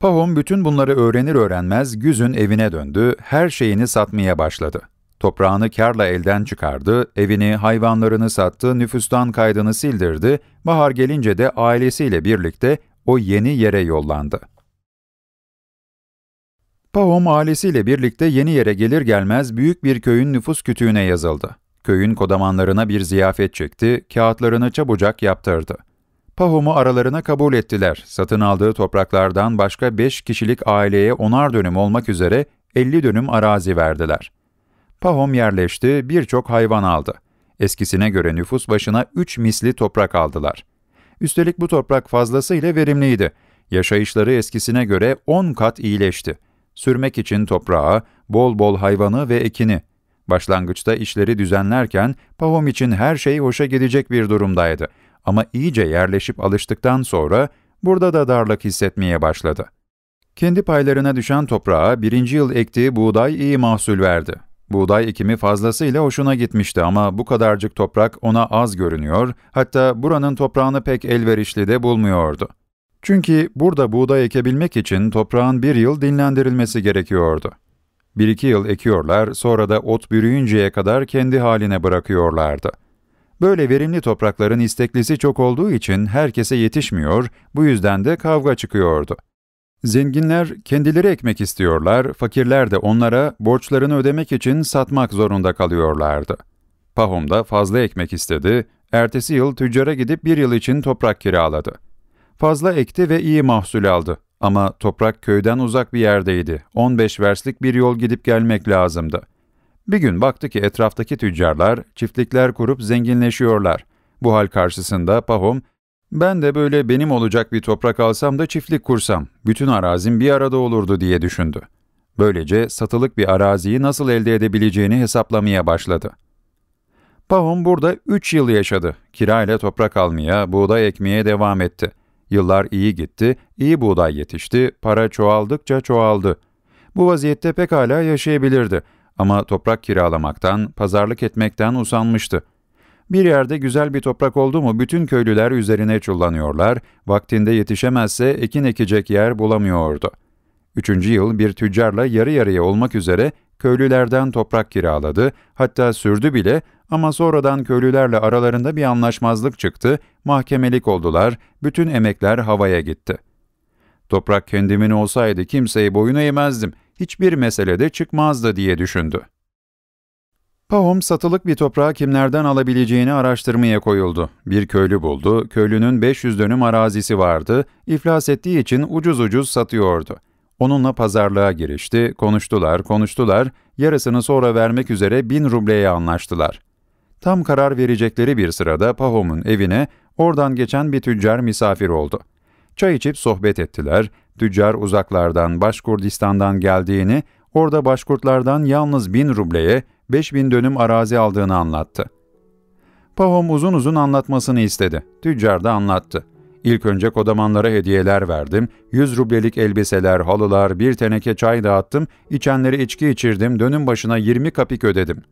Pahom bütün bunları öğrenir öğrenmez Güz'ün evine döndü, her şeyini satmaya başladı. Toprağını karla elden çıkardı, evini, hayvanlarını sattı, nüfustan kaydını sildirdi, bahar gelince de ailesiyle birlikte o yeni yere yollandı. Pahom ailesiyle birlikte yeni yere gelir gelmez büyük bir köyün nüfus kütüğüne yazıldı. Köyün kodamanlarına bir ziyafet çekti, kağıtlarını çabucak yaptırdı. Pahom'u aralarına kabul ettiler. Satın aldığı topraklardan başka 5 kişilik aileye onar dönüm olmak üzere 50 dönüm arazi verdiler. Pahom yerleşti, birçok hayvan aldı. Eskisine göre nüfus başına üç misli toprak aldılar. Üstelik bu toprak fazlasıyla verimliydi. Yaşayışları eskisine göre on kat iyileşti. Sürmek için toprağı, bol bol hayvanı ve ekini. Başlangıçta işleri düzenlerken Pahom için her şey hoşa gidecek bir durumdaydı. Ama iyice yerleşip alıştıktan sonra burada da darlık hissetmeye başladı. Kendi paylarına düşen toprağa birinci yıl ektiği buğday iyi mahsul verdi. Buğday ekimi fazlasıyla hoşuna gitmişti ama bu kadarcık toprak ona az görünüyor, hatta buranın toprağını pek elverişli de bulmuyordu. Çünkü burada buğday ekebilmek için toprağın bir yıl dinlendirilmesi gerekiyordu. Bir iki yıl ekiyorlar, sonra da ot bürüyünceye kadar kendi haline bırakıyorlardı. Böyle verimli toprakların isteklisi çok olduğu için herkese yetişmiyor, bu yüzden de kavga çıkıyordu.'' Zenginler kendileri ekmek istiyorlar, fakirler de onlara borçlarını ödemek için satmak zorunda kalıyorlardı. Pahom da fazla ekmek istedi, ertesi yıl tüccara gidip bir yıl için toprak kiraladı. Fazla ekti ve iyi mahsul aldı ama toprak köyden uzak bir yerdeydi, 15 verslik bir yol gidip gelmek lazımdı. Bir gün baktı ki etraftaki tüccarlar çiftlikler kurup zenginleşiyorlar. Bu hal karşısında Pahom ben de böyle benim olacak bir toprak alsam da çiftlik kursam, bütün arazim bir arada olurdu diye düşündü. Böylece satılık bir araziyi nasıl elde edebileceğini hesaplamaya başladı. Pahom burada 3 yıl yaşadı. Kira ile toprak almaya, buğday ekmeye devam etti. Yıllar iyi gitti, iyi buğday yetişti, para çoğaldıkça çoğaldı. Bu vaziyette pekala yaşayabilirdi ama toprak kiralamaktan, pazarlık etmekten usanmıştı. Bir yerde güzel bir toprak oldu mu bütün köylüler üzerine çullanıyorlar, vaktinde yetişemezse ekin ekecek yer bulamıyordu. Üçüncü yıl bir tüccarla yarı yarıya olmak üzere köylülerden toprak kiraladı, hatta sürdü bile ama sonradan köylülerle aralarında bir anlaşmazlık çıktı, mahkemelik oldular, bütün emekler havaya gitti. Toprak kendimin olsaydı kimseyi boyun eğmezdim, hiçbir meselede çıkmazdı diye düşündü. Pahom satılık bir toprağı kimlerden alabileceğini araştırmaya koyuldu. Bir köylü buldu, köylünün 500 dönüm arazisi vardı, iflas ettiği için ucuz ucuz satıyordu. Onunla pazarlığa girişti, konuştular, konuştular, yarısını sonra vermek üzere bin rubleye anlaştılar. Tam karar verecekleri bir sırada Pahom'un evine oradan geçen bir tüccar misafir oldu. Çay içip sohbet ettiler, tüccar uzaklardan Başkurdistan'dan geldiğini, orada Başkurtlardan yalnız bin rubleye, 5000 dönüm arazi aldığını anlattı. Pahom uzun uzun anlatmasını istedi. Tüccar da anlattı. İlk önce kodamanlara hediyeler verdim, 100 rublelik elbiseler, halılar, bir teneke çay dağıttım, içenleri içki içirdim, dönüm başına 20 kapik ödedim.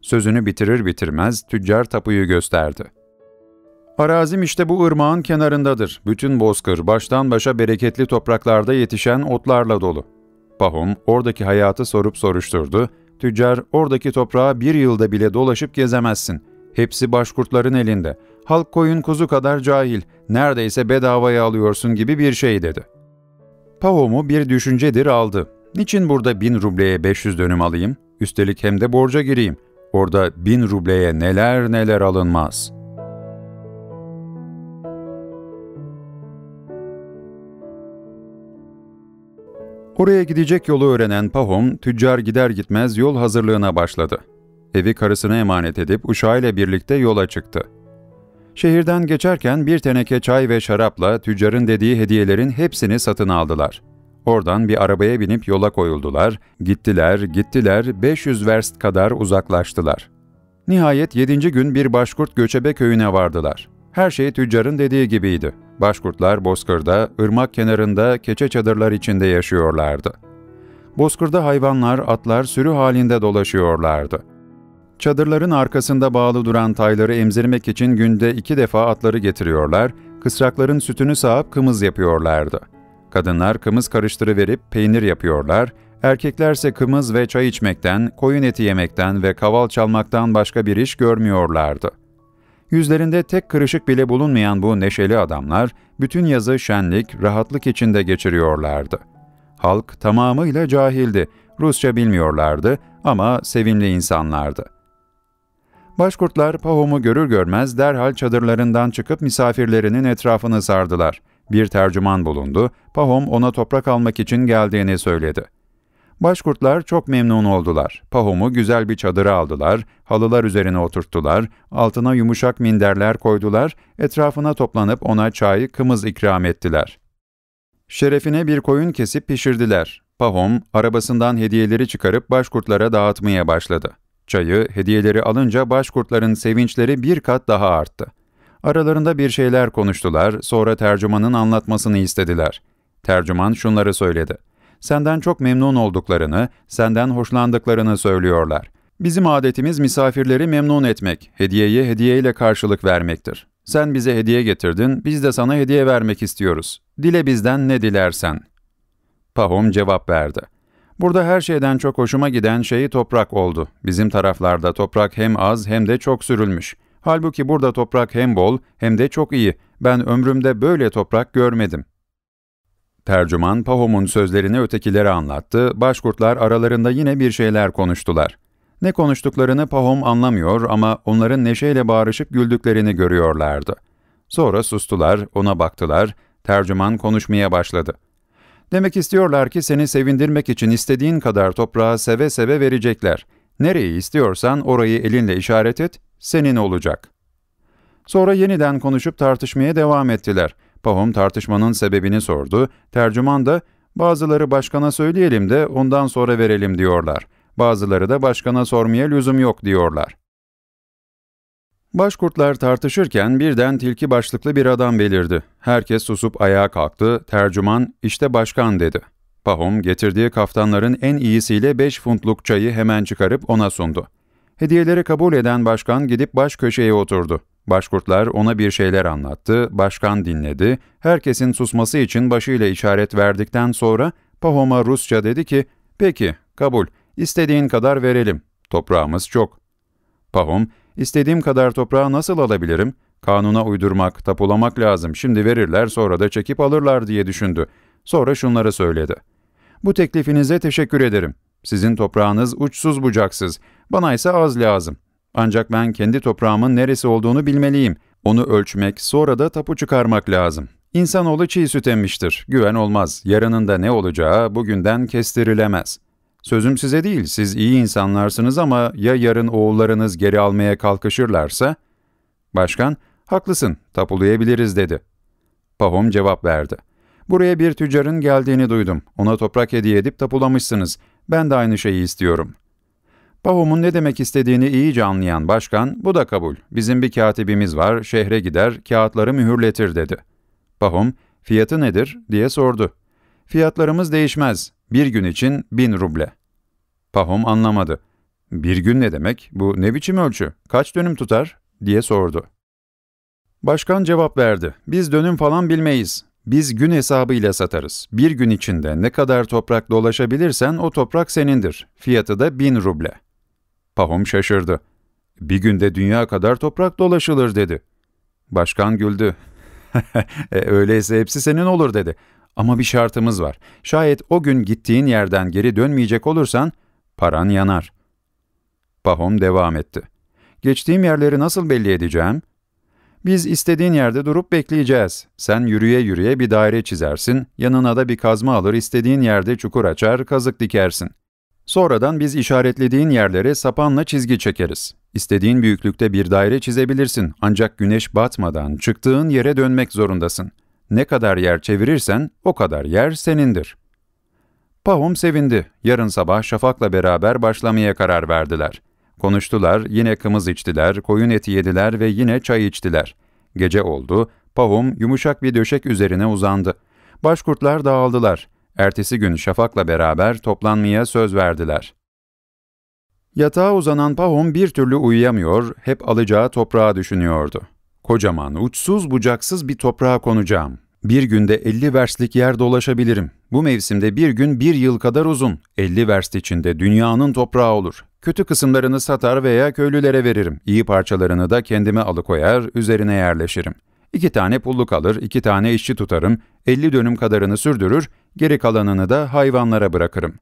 Sözünü bitirir bitirmez tüccar tapuyu gösterdi. Arazim işte bu ırmağın kenarındadır. Bütün bozkır, baştan başa bereketli topraklarda yetişen otlarla dolu. Bahum oradaki hayatı sorup soruşturdu, Tüccar oradaki toprağa bir yılda bile dolaşıp gezemezsin. Hepsi başkurtların elinde. Halk koyun kuzu kadar cahil, neredeyse bedavaya alıyorsun gibi bir şey dedi. Pavomu bir düşüncedir aldı. Niçin burada bin rubleye 500 dönüm alayım? Üstelik hem de borca gireyim. Orada bin rubleye neler neler alınmaz.'' Oraya gidecek yolu öğrenen Pahom, tüccar gider gitmez yol hazırlığına başladı. Evi karısına emanet edip uşağıyla birlikte yola çıktı. Şehirden geçerken bir teneke çay ve şarapla tüccarın dediği hediyelerin hepsini satın aldılar. Oradan bir arabaya binip yola koyuldular, gittiler, gittiler, 500 verst kadar uzaklaştılar. Nihayet 7. gün bir başkurt göçebe köyüne vardılar. Her şey tüccarın dediği gibiydi. Başkurtlar bozkırda, ırmak kenarında, keçe çadırlar içinde yaşıyorlardı. Bozkırda hayvanlar, atlar sürü halinde dolaşıyorlardı. Çadırların arkasında bağlı duran tayları emzirmek için günde iki defa atları getiriyorlar, kısrakların sütünü sağıp kımız yapıyorlardı. Kadınlar kımız karıştırıverip peynir yapıyorlar, erkeklerse kımız ve çay içmekten, koyun eti yemekten ve kaval çalmaktan başka bir iş görmüyorlardı. Yüzlerinde tek kırışık bile bulunmayan bu neşeli adamlar bütün yazı şenlik, rahatlık içinde geçiriyorlardı. Halk tamamıyla cahildi, Rusça bilmiyorlardı ama sevimli insanlardı. Başkurtlar Pahom'u görür görmez derhal çadırlarından çıkıp misafirlerinin etrafını sardılar. Bir tercüman bulundu, Pahom ona toprak almak için geldiğini söyledi.'' Başkurtlar çok memnun oldular. Pahumu güzel bir çadıra aldılar, halılar üzerine oturttular, altına yumuşak minderler koydular, etrafına toplanıp ona çay, kımız ikram ettiler. Şerefine bir koyun kesip pişirdiler. Pahom, arabasından hediyeleri çıkarıp başkurtlara dağıtmaya başladı. Çayı, hediyeleri alınca başkurtların sevinçleri bir kat daha arttı. Aralarında bir şeyler konuştular, sonra tercümanın anlatmasını istediler. Tercüman şunları söyledi senden çok memnun olduklarını, senden hoşlandıklarını söylüyorlar. Bizim adetimiz misafirleri memnun etmek, hediyeyi hediyeyle karşılık vermektir. Sen bize hediye getirdin, biz de sana hediye vermek istiyoruz. Dile bizden ne dilersen. Pahom cevap verdi. Burada her şeyden çok hoşuma giden şeyi toprak oldu. Bizim taraflarda toprak hem az hem de çok sürülmüş. Halbuki burada toprak hem bol hem de çok iyi. Ben ömrümde böyle toprak görmedim. Tercüman Pahom'un sözlerini ötekilere anlattı, başkurtlar aralarında yine bir şeyler konuştular. Ne konuştuklarını Pahom anlamıyor ama onların neşeyle bağırışıp güldüklerini görüyorlardı. Sonra sustular, ona baktılar, tercüman konuşmaya başladı. Demek istiyorlar ki seni sevindirmek için istediğin kadar toprağa seve seve verecekler. Nereyi istiyorsan orayı elinle işaret et, senin olacak. Sonra yeniden konuşup tartışmaya devam ettiler.'' Pahom tartışmanın sebebini sordu. Tercüman da bazıları başkana söyleyelim de ondan sonra verelim diyorlar. Bazıları da başkana sormaya lüzum yok diyorlar. Başkurtlar tartışırken birden tilki başlıklı bir adam belirdi. Herkes susup ayağa kalktı. Tercüman işte başkan dedi. Pahom getirdiği kaftanların en iyisiyle 5 funtluk çayı hemen çıkarıp ona sundu. Hediyeleri kabul eden başkan gidip baş köşeye oturdu. Başkurtlar ona bir şeyler anlattı, başkan dinledi, herkesin susması için başıyla işaret verdikten sonra Pahom'a Rusça dedi ki, ''Peki, kabul, istediğin kadar verelim, toprağımız çok.'' Pahom, ''İstediğim kadar toprağı nasıl alabilirim? Kanuna uydurmak, tapulamak lazım, şimdi verirler sonra da çekip alırlar.'' diye düşündü. Sonra şunları söyledi. ''Bu teklifinize teşekkür ederim. Sizin toprağınız uçsuz bucaksız, bana ise az lazım. Ancak ben kendi toprağımın neresi olduğunu bilmeliyim. Onu ölçmek, sonra da tapu çıkarmak lazım. İnsanoğlu çiğ süt emmiştir. Güven olmaz. Yarının da ne olacağı bugünden kestirilemez. Sözüm size değil, siz iyi insanlarsınız ama ya yarın oğullarınız geri almaya kalkışırlarsa? Başkan, haklısın, tapulayabiliriz dedi. Pahom cevap verdi. Buraya bir tüccarın geldiğini duydum. Ona toprak hediye edip tapulamışsınız. Ben de aynı şeyi istiyorum.'' Pahom'un ne demek istediğini iyice anlayan başkan, bu da kabul, bizim bir katibimiz var, şehre gider, kağıtları mühürletir dedi. Pahom, fiyatı nedir diye sordu. Fiyatlarımız değişmez, bir gün için bin ruble. Pahom anlamadı. Bir gün ne demek, bu ne biçim ölçü, kaç dönüm tutar diye sordu. Başkan cevap verdi, biz dönüm falan bilmeyiz, biz gün hesabı ile satarız. Bir gün içinde ne kadar toprak dolaşabilirsen o toprak senindir. Fiyatı da bin ruble.'' Pahom şaşırdı. Bir günde dünya kadar toprak dolaşılır dedi. Başkan güldü. e, öyleyse hepsi senin olur dedi. Ama bir şartımız var. Şayet o gün gittiğin yerden geri dönmeyecek olursan paran yanar. Pahom devam etti. Geçtiğim yerleri nasıl belli edeceğim? Biz istediğin yerde durup bekleyeceğiz. Sen yürüye yürüye bir daire çizersin, yanına da bir kazma alır istediğin yerde çukur açar, kazık dikersin. Sonradan biz işaretlediğin yerlere sapanla çizgi çekeriz. İstediğin büyüklükte bir daire çizebilirsin ancak güneş batmadan çıktığın yere dönmek zorundasın. Ne kadar yer çevirirsen o kadar yer senindir. Pahom sevindi. Yarın sabah Şafak'la beraber başlamaya karar verdiler. Konuştular, yine kımız içtiler, koyun eti yediler ve yine çay içtiler. Gece oldu, Pahom yumuşak bir döşek üzerine uzandı. Başkurtlar dağıldılar.'' ertesi gün Şafak'la beraber toplanmaya söz verdiler. Yatağa uzanan Pahom bir türlü uyuyamıyor, hep alacağı toprağı düşünüyordu. Kocaman, uçsuz bucaksız bir toprağa konacağım. Bir günde 50 verslik yer dolaşabilirim. Bu mevsimde bir gün bir yıl kadar uzun. 50 verst içinde dünyanın toprağı olur. Kötü kısımlarını satar veya köylülere veririm. İyi parçalarını da kendime alıkoyar, üzerine yerleşirim. İki tane pulluk alır, iki tane işçi tutarım, 50 dönüm kadarını sürdürür, geri kalanını da hayvanlara bırakırım.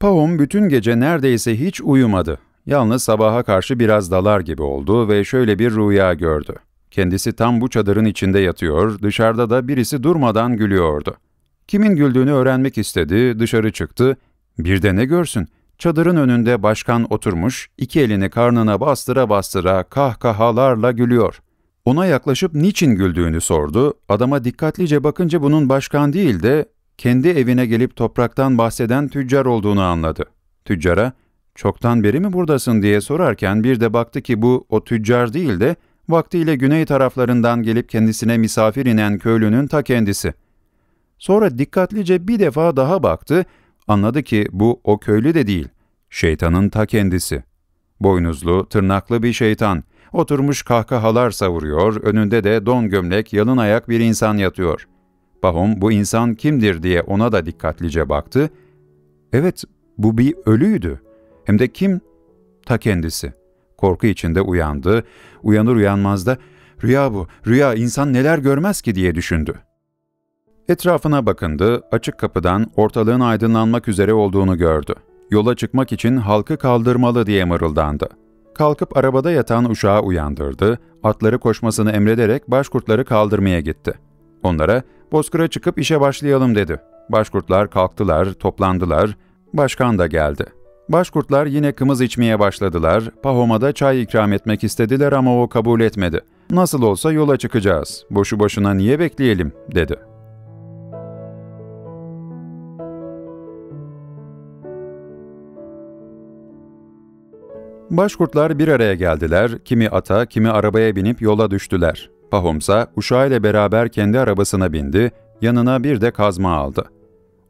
Paum bütün gece neredeyse hiç uyumadı. Yalnız sabaha karşı biraz dalar gibi oldu ve şöyle bir rüya gördü. Kendisi tam bu çadırın içinde yatıyor, dışarıda da birisi durmadan gülüyordu. Kimin güldüğünü öğrenmek istedi, dışarı çıktı. Bir de ne görsün? Çadırın önünde başkan oturmuş, iki elini karnına bastıra bastıra kahkahalarla gülüyor. Ona yaklaşıp niçin güldüğünü sordu. Adama dikkatlice bakınca bunun başkan değil de kendi evine gelip topraktan bahseden tüccar olduğunu anladı. Tüccara, çoktan beri mi buradasın diye sorarken bir de baktı ki bu o tüccar değil de vaktiyle güney taraflarından gelip kendisine misafir inen köylünün ta kendisi. Sonra dikkatlice bir defa daha baktı, anladı ki bu o köylü de değil, şeytanın ta kendisi. Boynuzlu, tırnaklı bir şeytan.'' Oturmuş kahkahalar savuruyor, önünde de don gömlek, yalın ayak bir insan yatıyor. Pahom bu insan kimdir diye ona da dikkatlice baktı. Evet, bu bir ölüydü. Hem de kim? Ta kendisi. Korku içinde uyandı. Uyanır uyanmaz da rüya bu, rüya insan neler görmez ki diye düşündü. Etrafına bakındı, açık kapıdan ortalığın aydınlanmak üzere olduğunu gördü. Yola çıkmak için halkı kaldırmalı diye mırıldandı. Kalkıp arabada yatan uşağı uyandırdı, atları koşmasını emrederek başkurtları kaldırmaya gitti. Onlara, bozkıra çıkıp işe başlayalım dedi. Başkurtlar kalktılar, toplandılar, başkan da geldi. Başkurtlar yine kımız içmeye başladılar, Pahoma'da çay ikram etmek istediler ama o kabul etmedi. Nasıl olsa yola çıkacağız, boşu boşuna niye bekleyelim dedi.'' Başkurtlar bir araya geldiler, kimi ata, kimi arabaya binip yola düştüler. Pahomsa uşağı ile beraber kendi arabasına bindi, yanına bir de kazma aldı.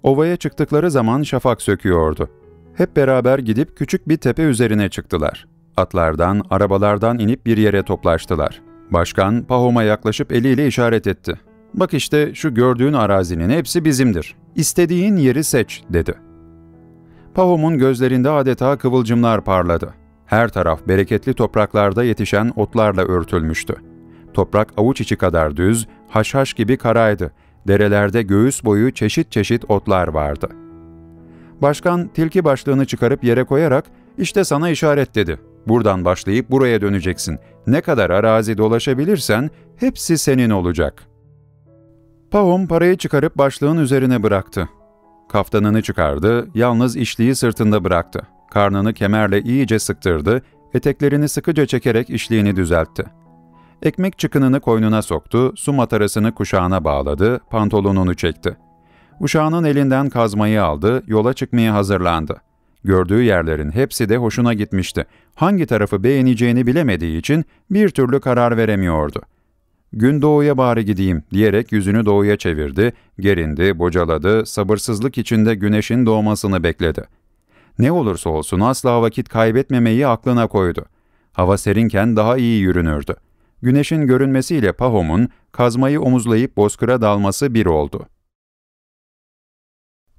Ovaya çıktıkları zaman şafak söküyordu. Hep beraber gidip küçük bir tepe üzerine çıktılar. Atlardan, arabalardan inip bir yere toplaştılar. Başkan Pahom'a yaklaşıp eliyle işaret etti. ''Bak işte şu gördüğün arazinin hepsi bizimdir. İstediğin yeri seç.'' dedi. Pahom'un gözlerinde adeta kıvılcımlar parladı. Her taraf bereketli topraklarda yetişen otlarla örtülmüştü. Toprak avuç içi kadar düz, haşhaş gibi karaydı. Derelerde göğüs boyu çeşit çeşit otlar vardı. Başkan tilki başlığını çıkarıp yere koyarak işte sana işaret dedi. Buradan başlayıp buraya döneceksin. Ne kadar arazi dolaşabilirsen hepsi senin olacak. Pahom parayı çıkarıp başlığın üzerine bıraktı. Kaftanını çıkardı, yalnız işliği sırtında bıraktı. Karnını kemerle iyice sıktırdı, eteklerini sıkıca çekerek işliğini düzeltti. Ekmek çıkınını koynuna soktu, su matarasını kuşağına bağladı, pantolonunu çekti. Uşağının elinden kazmayı aldı, yola çıkmaya hazırlandı. Gördüğü yerlerin hepsi de hoşuna gitmişti. Hangi tarafı beğeneceğini bilemediği için bir türlü karar veremiyordu. Gün doğuya bari gideyim diyerek yüzünü doğuya çevirdi, gerindi, bocaladı, sabırsızlık içinde güneşin doğmasını bekledi.'' Ne olursa olsun asla vakit kaybetmemeyi aklına koydu. Hava serinken daha iyi yürünürdü. Güneşin görünmesiyle Pahom'un kazmayı omuzlayıp bozkıra dalması bir oldu.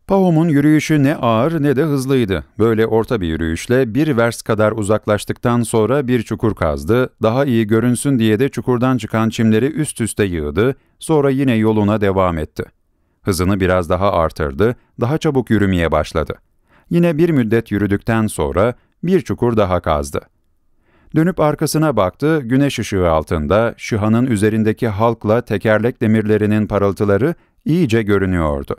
Pahom'un yürüyüşü ne ağır ne de hızlıydı. Böyle orta bir yürüyüşle bir vers kadar uzaklaştıktan sonra bir çukur kazdı, daha iyi görünsün diye de çukurdan çıkan çimleri üst üste yığdı, sonra yine yoluna devam etti. Hızını biraz daha artırdı, daha çabuk yürümeye başladı. Yine bir müddet yürüdükten sonra bir çukur daha kazdı. Dönüp arkasına baktı, güneş ışığı altında şıhanın üzerindeki halkla tekerlek demirlerinin parıltıları iyice görünüyordu.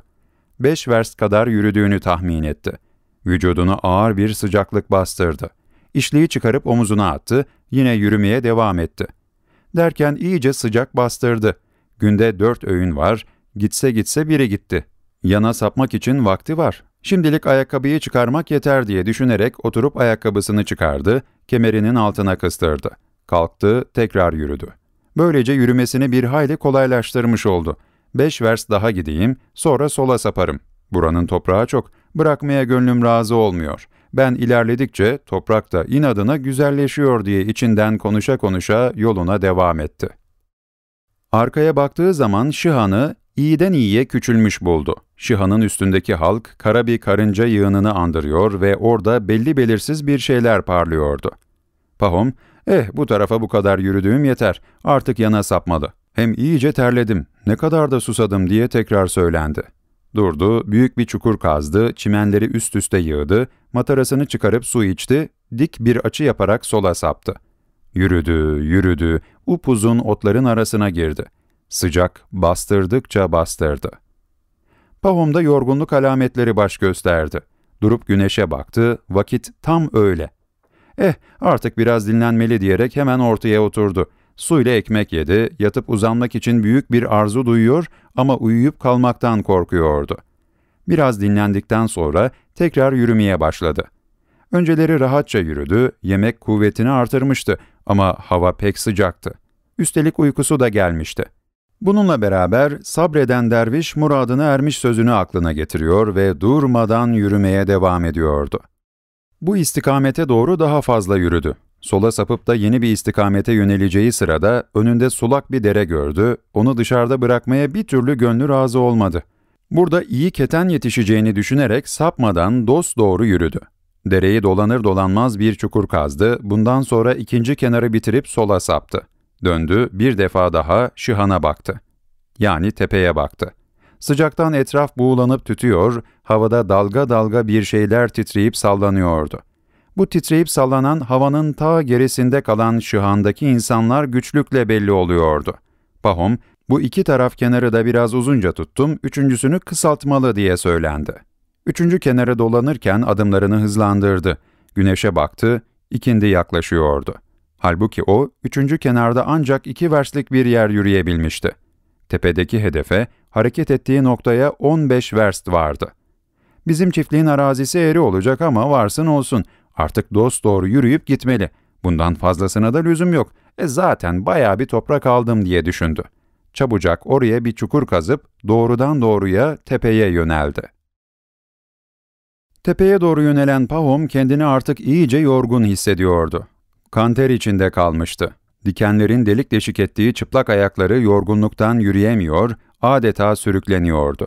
Beş verst kadar yürüdüğünü tahmin etti. Vücudunu ağır bir sıcaklık bastırdı. İşliği çıkarıp omuzuna attı, yine yürümeye devam etti. Derken iyice sıcak bastırdı. Günde dört öğün var, gitse gitse biri gitti. Yana sapmak için vakti var. Şimdilik ayakkabıyı çıkarmak yeter diye düşünerek oturup ayakkabısını çıkardı, kemerinin altına kıstırdı. Kalktı, tekrar yürüdü. Böylece yürümesini bir hayli kolaylaştırmış oldu. Beş vers daha gideyim, sonra sola saparım. Buranın toprağı çok, bırakmaya gönlüm razı olmuyor. Ben ilerledikçe toprak da inadına güzelleşiyor diye içinden konuşa konuşa yoluna devam etti. Arkaya baktığı zaman Şihan'ı İyiden iyiye küçülmüş buldu. Şihan'ın üstündeki halk kara bir karınca yığınını andırıyor ve orada belli belirsiz bir şeyler parlıyordu. Pahom, eh bu tarafa bu kadar yürüdüğüm yeter, artık yana sapmalı. Hem iyice terledim, ne kadar da susadım diye tekrar söylendi. Durdu, büyük bir çukur kazdı, çimenleri üst üste yığdı, matarasını çıkarıp su içti, dik bir açı yaparak sola saptı. Yürüdü, yürüdü, upuzun otların arasına girdi. Sıcak bastırdıkça bastırdı. Pavom'da yorgunluk alametleri baş gösterdi. Durup güneşe baktı, vakit tam öğle. Eh artık biraz dinlenmeli diyerek hemen ortaya oturdu. Suyla ekmek yedi, yatıp uzanmak için büyük bir arzu duyuyor ama uyuyup kalmaktan korkuyordu. Biraz dinlendikten sonra tekrar yürümeye başladı. Önceleri rahatça yürüdü, yemek kuvvetini artırmıştı ama hava pek sıcaktı. Üstelik uykusu da gelmişti. Bununla beraber sabreden derviş muradına ermiş sözünü aklına getiriyor ve durmadan yürümeye devam ediyordu. Bu istikamete doğru daha fazla yürüdü. Sola sapıp da yeni bir istikamete yöneleceği sırada önünde sulak bir dere gördü, onu dışarıda bırakmaya bir türlü gönlü razı olmadı. Burada iyi keten yetişeceğini düşünerek sapmadan dost doğru yürüdü. Dereyi dolanır dolanmaz bir çukur kazdı, bundan sonra ikinci kenarı bitirip sola saptı. Döndü, bir defa daha Şihan'a baktı. Yani tepeye baktı. Sıcaktan etraf buğulanıp tütüyor, havada dalga dalga bir şeyler titreyip sallanıyordu. Bu titreyip sallanan havanın ta gerisinde kalan Şihan'daki insanlar güçlükle belli oluyordu. Pahom, bu iki taraf kenarı da biraz uzunca tuttum, üçüncüsünü kısaltmalı diye söylendi. Üçüncü kenara dolanırken adımlarını hızlandırdı. Güneşe baktı, ikindi yaklaşıyordu. Halbuki o, üçüncü kenarda ancak iki verslik bir yer yürüyebilmişti. Tepedeki hedefe, hareket ettiği noktaya 15 verst vardı. Bizim çiftliğin arazisi eri olacak ama varsın olsun. Artık dost doğru yürüyüp gitmeli. Bundan fazlasına da lüzum yok. E zaten bayağı bir toprak aldım diye düşündü. Çabucak oraya bir çukur kazıp doğrudan doğruya tepeye yöneldi. Tepeye doğru yönelen Pahom kendini artık iyice yorgun hissediyordu. Kanter içinde kalmıştı. Dikenlerin delik deşik ettiği çıplak ayakları yorgunluktan yürüyemiyor, adeta sürükleniyordu.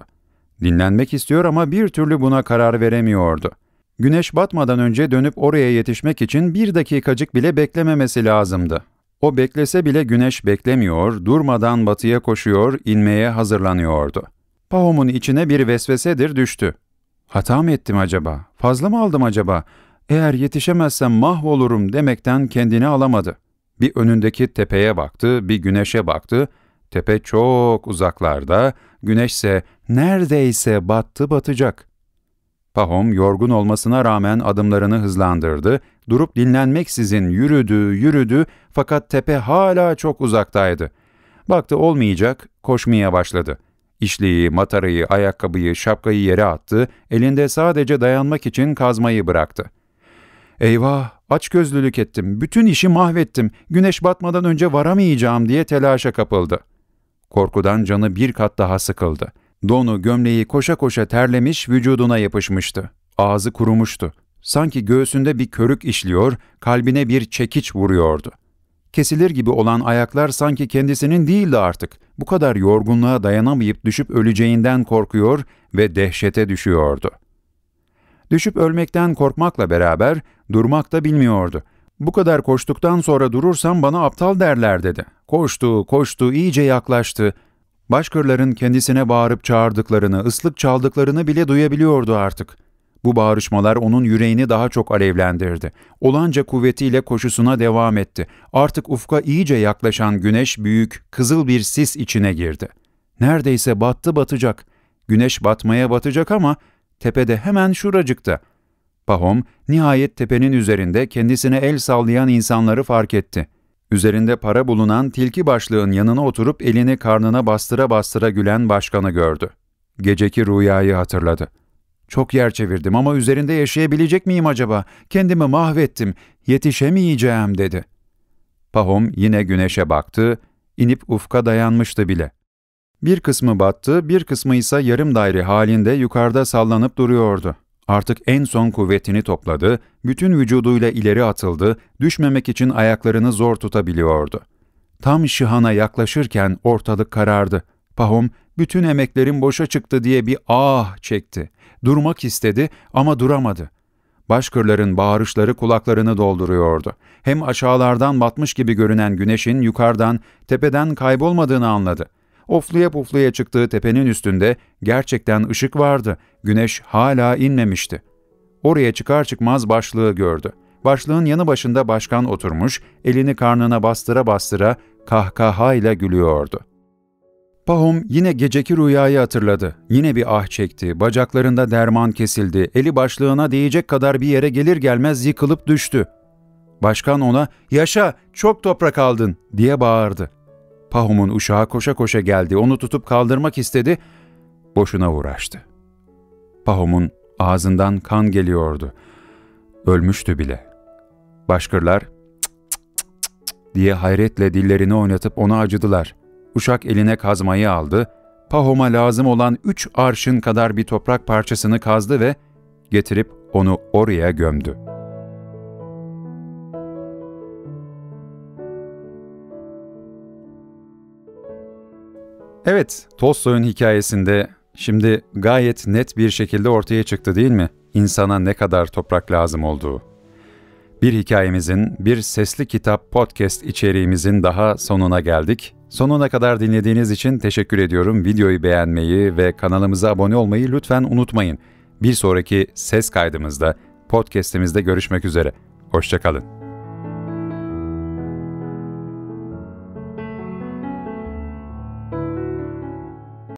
Dinlenmek istiyor ama bir türlü buna karar veremiyordu. Güneş batmadan önce dönüp oraya yetişmek için bir dakikacık bile beklememesi lazımdı. O beklese bile güneş beklemiyor, durmadan batıya koşuyor, inmeye hazırlanıyordu. Pahom'un içine bir vesvesedir düştü. Hata mı ettim acaba? Fazla mı aldım acaba? eğer yetişemezsem mahvolurum demekten kendini alamadı. Bir önündeki tepeye baktı, bir güneşe baktı. Tepe çok uzaklarda, güneşse neredeyse battı batacak. Pahom yorgun olmasına rağmen adımlarını hızlandırdı. Durup dinlenmeksizin yürüdü, yürüdü fakat tepe hala çok uzaktaydı. Baktı olmayacak, koşmaya başladı.'' İşliği, matarayı, ayakkabıyı, şapkayı yere attı, elinde sadece dayanmak için kazmayı bıraktı. Eyvah, aç gözlülük ettim, bütün işi mahvettim, güneş batmadan önce varamayacağım diye telaşa kapıldı. Korkudan canı bir kat daha sıkıldı. Donu gömleği koşa koşa terlemiş vücuduna yapışmıştı. Ağzı kurumuştu. Sanki göğsünde bir körük işliyor, kalbine bir çekiç vuruyordu. Kesilir gibi olan ayaklar sanki kendisinin değildi artık. Bu kadar yorgunluğa dayanamayıp düşüp öleceğinden korkuyor ve dehşete düşüyordu.'' Düşüp ölmekten korkmakla beraber durmak da bilmiyordu. Bu kadar koştuktan sonra durursam bana aptal derler dedi. Koştu, koştu, iyice yaklaştı. Başkırların kendisine bağırıp çağırdıklarını, ıslık çaldıklarını bile duyabiliyordu artık. Bu bağrışmalar onun yüreğini daha çok alevlendirdi. Olanca kuvvetiyle koşusuna devam etti. Artık ufka iyice yaklaşan güneş büyük, kızıl bir sis içine girdi. Neredeyse battı batacak. Güneş batmaya batacak ama Tepede hemen şuracıkta. Pahom nihayet tepenin üzerinde kendisine el sallayan insanları fark etti. Üzerinde para bulunan tilki başlığın yanına oturup elini karnına bastıra bastıra gülen başkanı gördü. Geceki rüyayı hatırladı. Çok yer çevirdim ama üzerinde yaşayabilecek miyim acaba? Kendimi mahvettim, yetişemeyeceğim dedi. Pahom yine güneşe baktı, inip ufka dayanmıştı bile. Bir kısmı battı, bir kısmı ise yarım daire halinde yukarıda sallanıp duruyordu. Artık en son kuvvetini topladı, bütün vücuduyla ileri atıldı, düşmemek için ayaklarını zor tutabiliyordu. Tam Şıhan'a yaklaşırken ortalık karardı. Pahom, bütün emeklerin boşa çıktı diye bir ah çekti. Durmak istedi ama duramadı. Başkırların bağırışları kulaklarını dolduruyordu. Hem aşağılardan batmış gibi görünen güneşin yukarıdan, tepeden kaybolmadığını anladı.'' Oflaya puflaya çıktığı tepenin üstünde gerçekten ışık vardı. Güneş hala inmemişti. Oraya çıkar çıkmaz başlığı gördü. Başlığın yanı başında başkan oturmuş, elini karnına bastıra bastıra kahkahayla gülüyordu. Pahom yine geceki rüyayı hatırladı. Yine bir ah çekti, bacaklarında derman kesildi, eli başlığına değecek kadar bir yere gelir gelmez yıkılıp düştü. Başkan ona ''Yaşa, çok toprak aldın'' diye bağırdı. Pahum'un uşağı koşa koşa geldi, onu tutup kaldırmak istedi, boşuna uğraştı. Pahum'un ağzından kan geliyordu. Ölmüştü bile. Başkırlar cık cık cık diye hayretle dillerini oynatıp onu acıdılar. Uşak eline kazmayı aldı, Pahom'a lazım olan üç arşın kadar bir toprak parçasını kazdı ve getirip onu oraya gömdü.'' Evet, Tolstoy'un hikayesinde şimdi gayet net bir şekilde ortaya çıktı değil mi? İnsana ne kadar toprak lazım olduğu. Bir hikayemizin, bir sesli kitap podcast içeriğimizin daha sonuna geldik. Sonuna kadar dinlediğiniz için teşekkür ediyorum. Videoyu beğenmeyi ve kanalımıza abone olmayı lütfen unutmayın. Bir sonraki ses kaydımızda, podcastimizde görüşmek üzere. Hoşçakalın.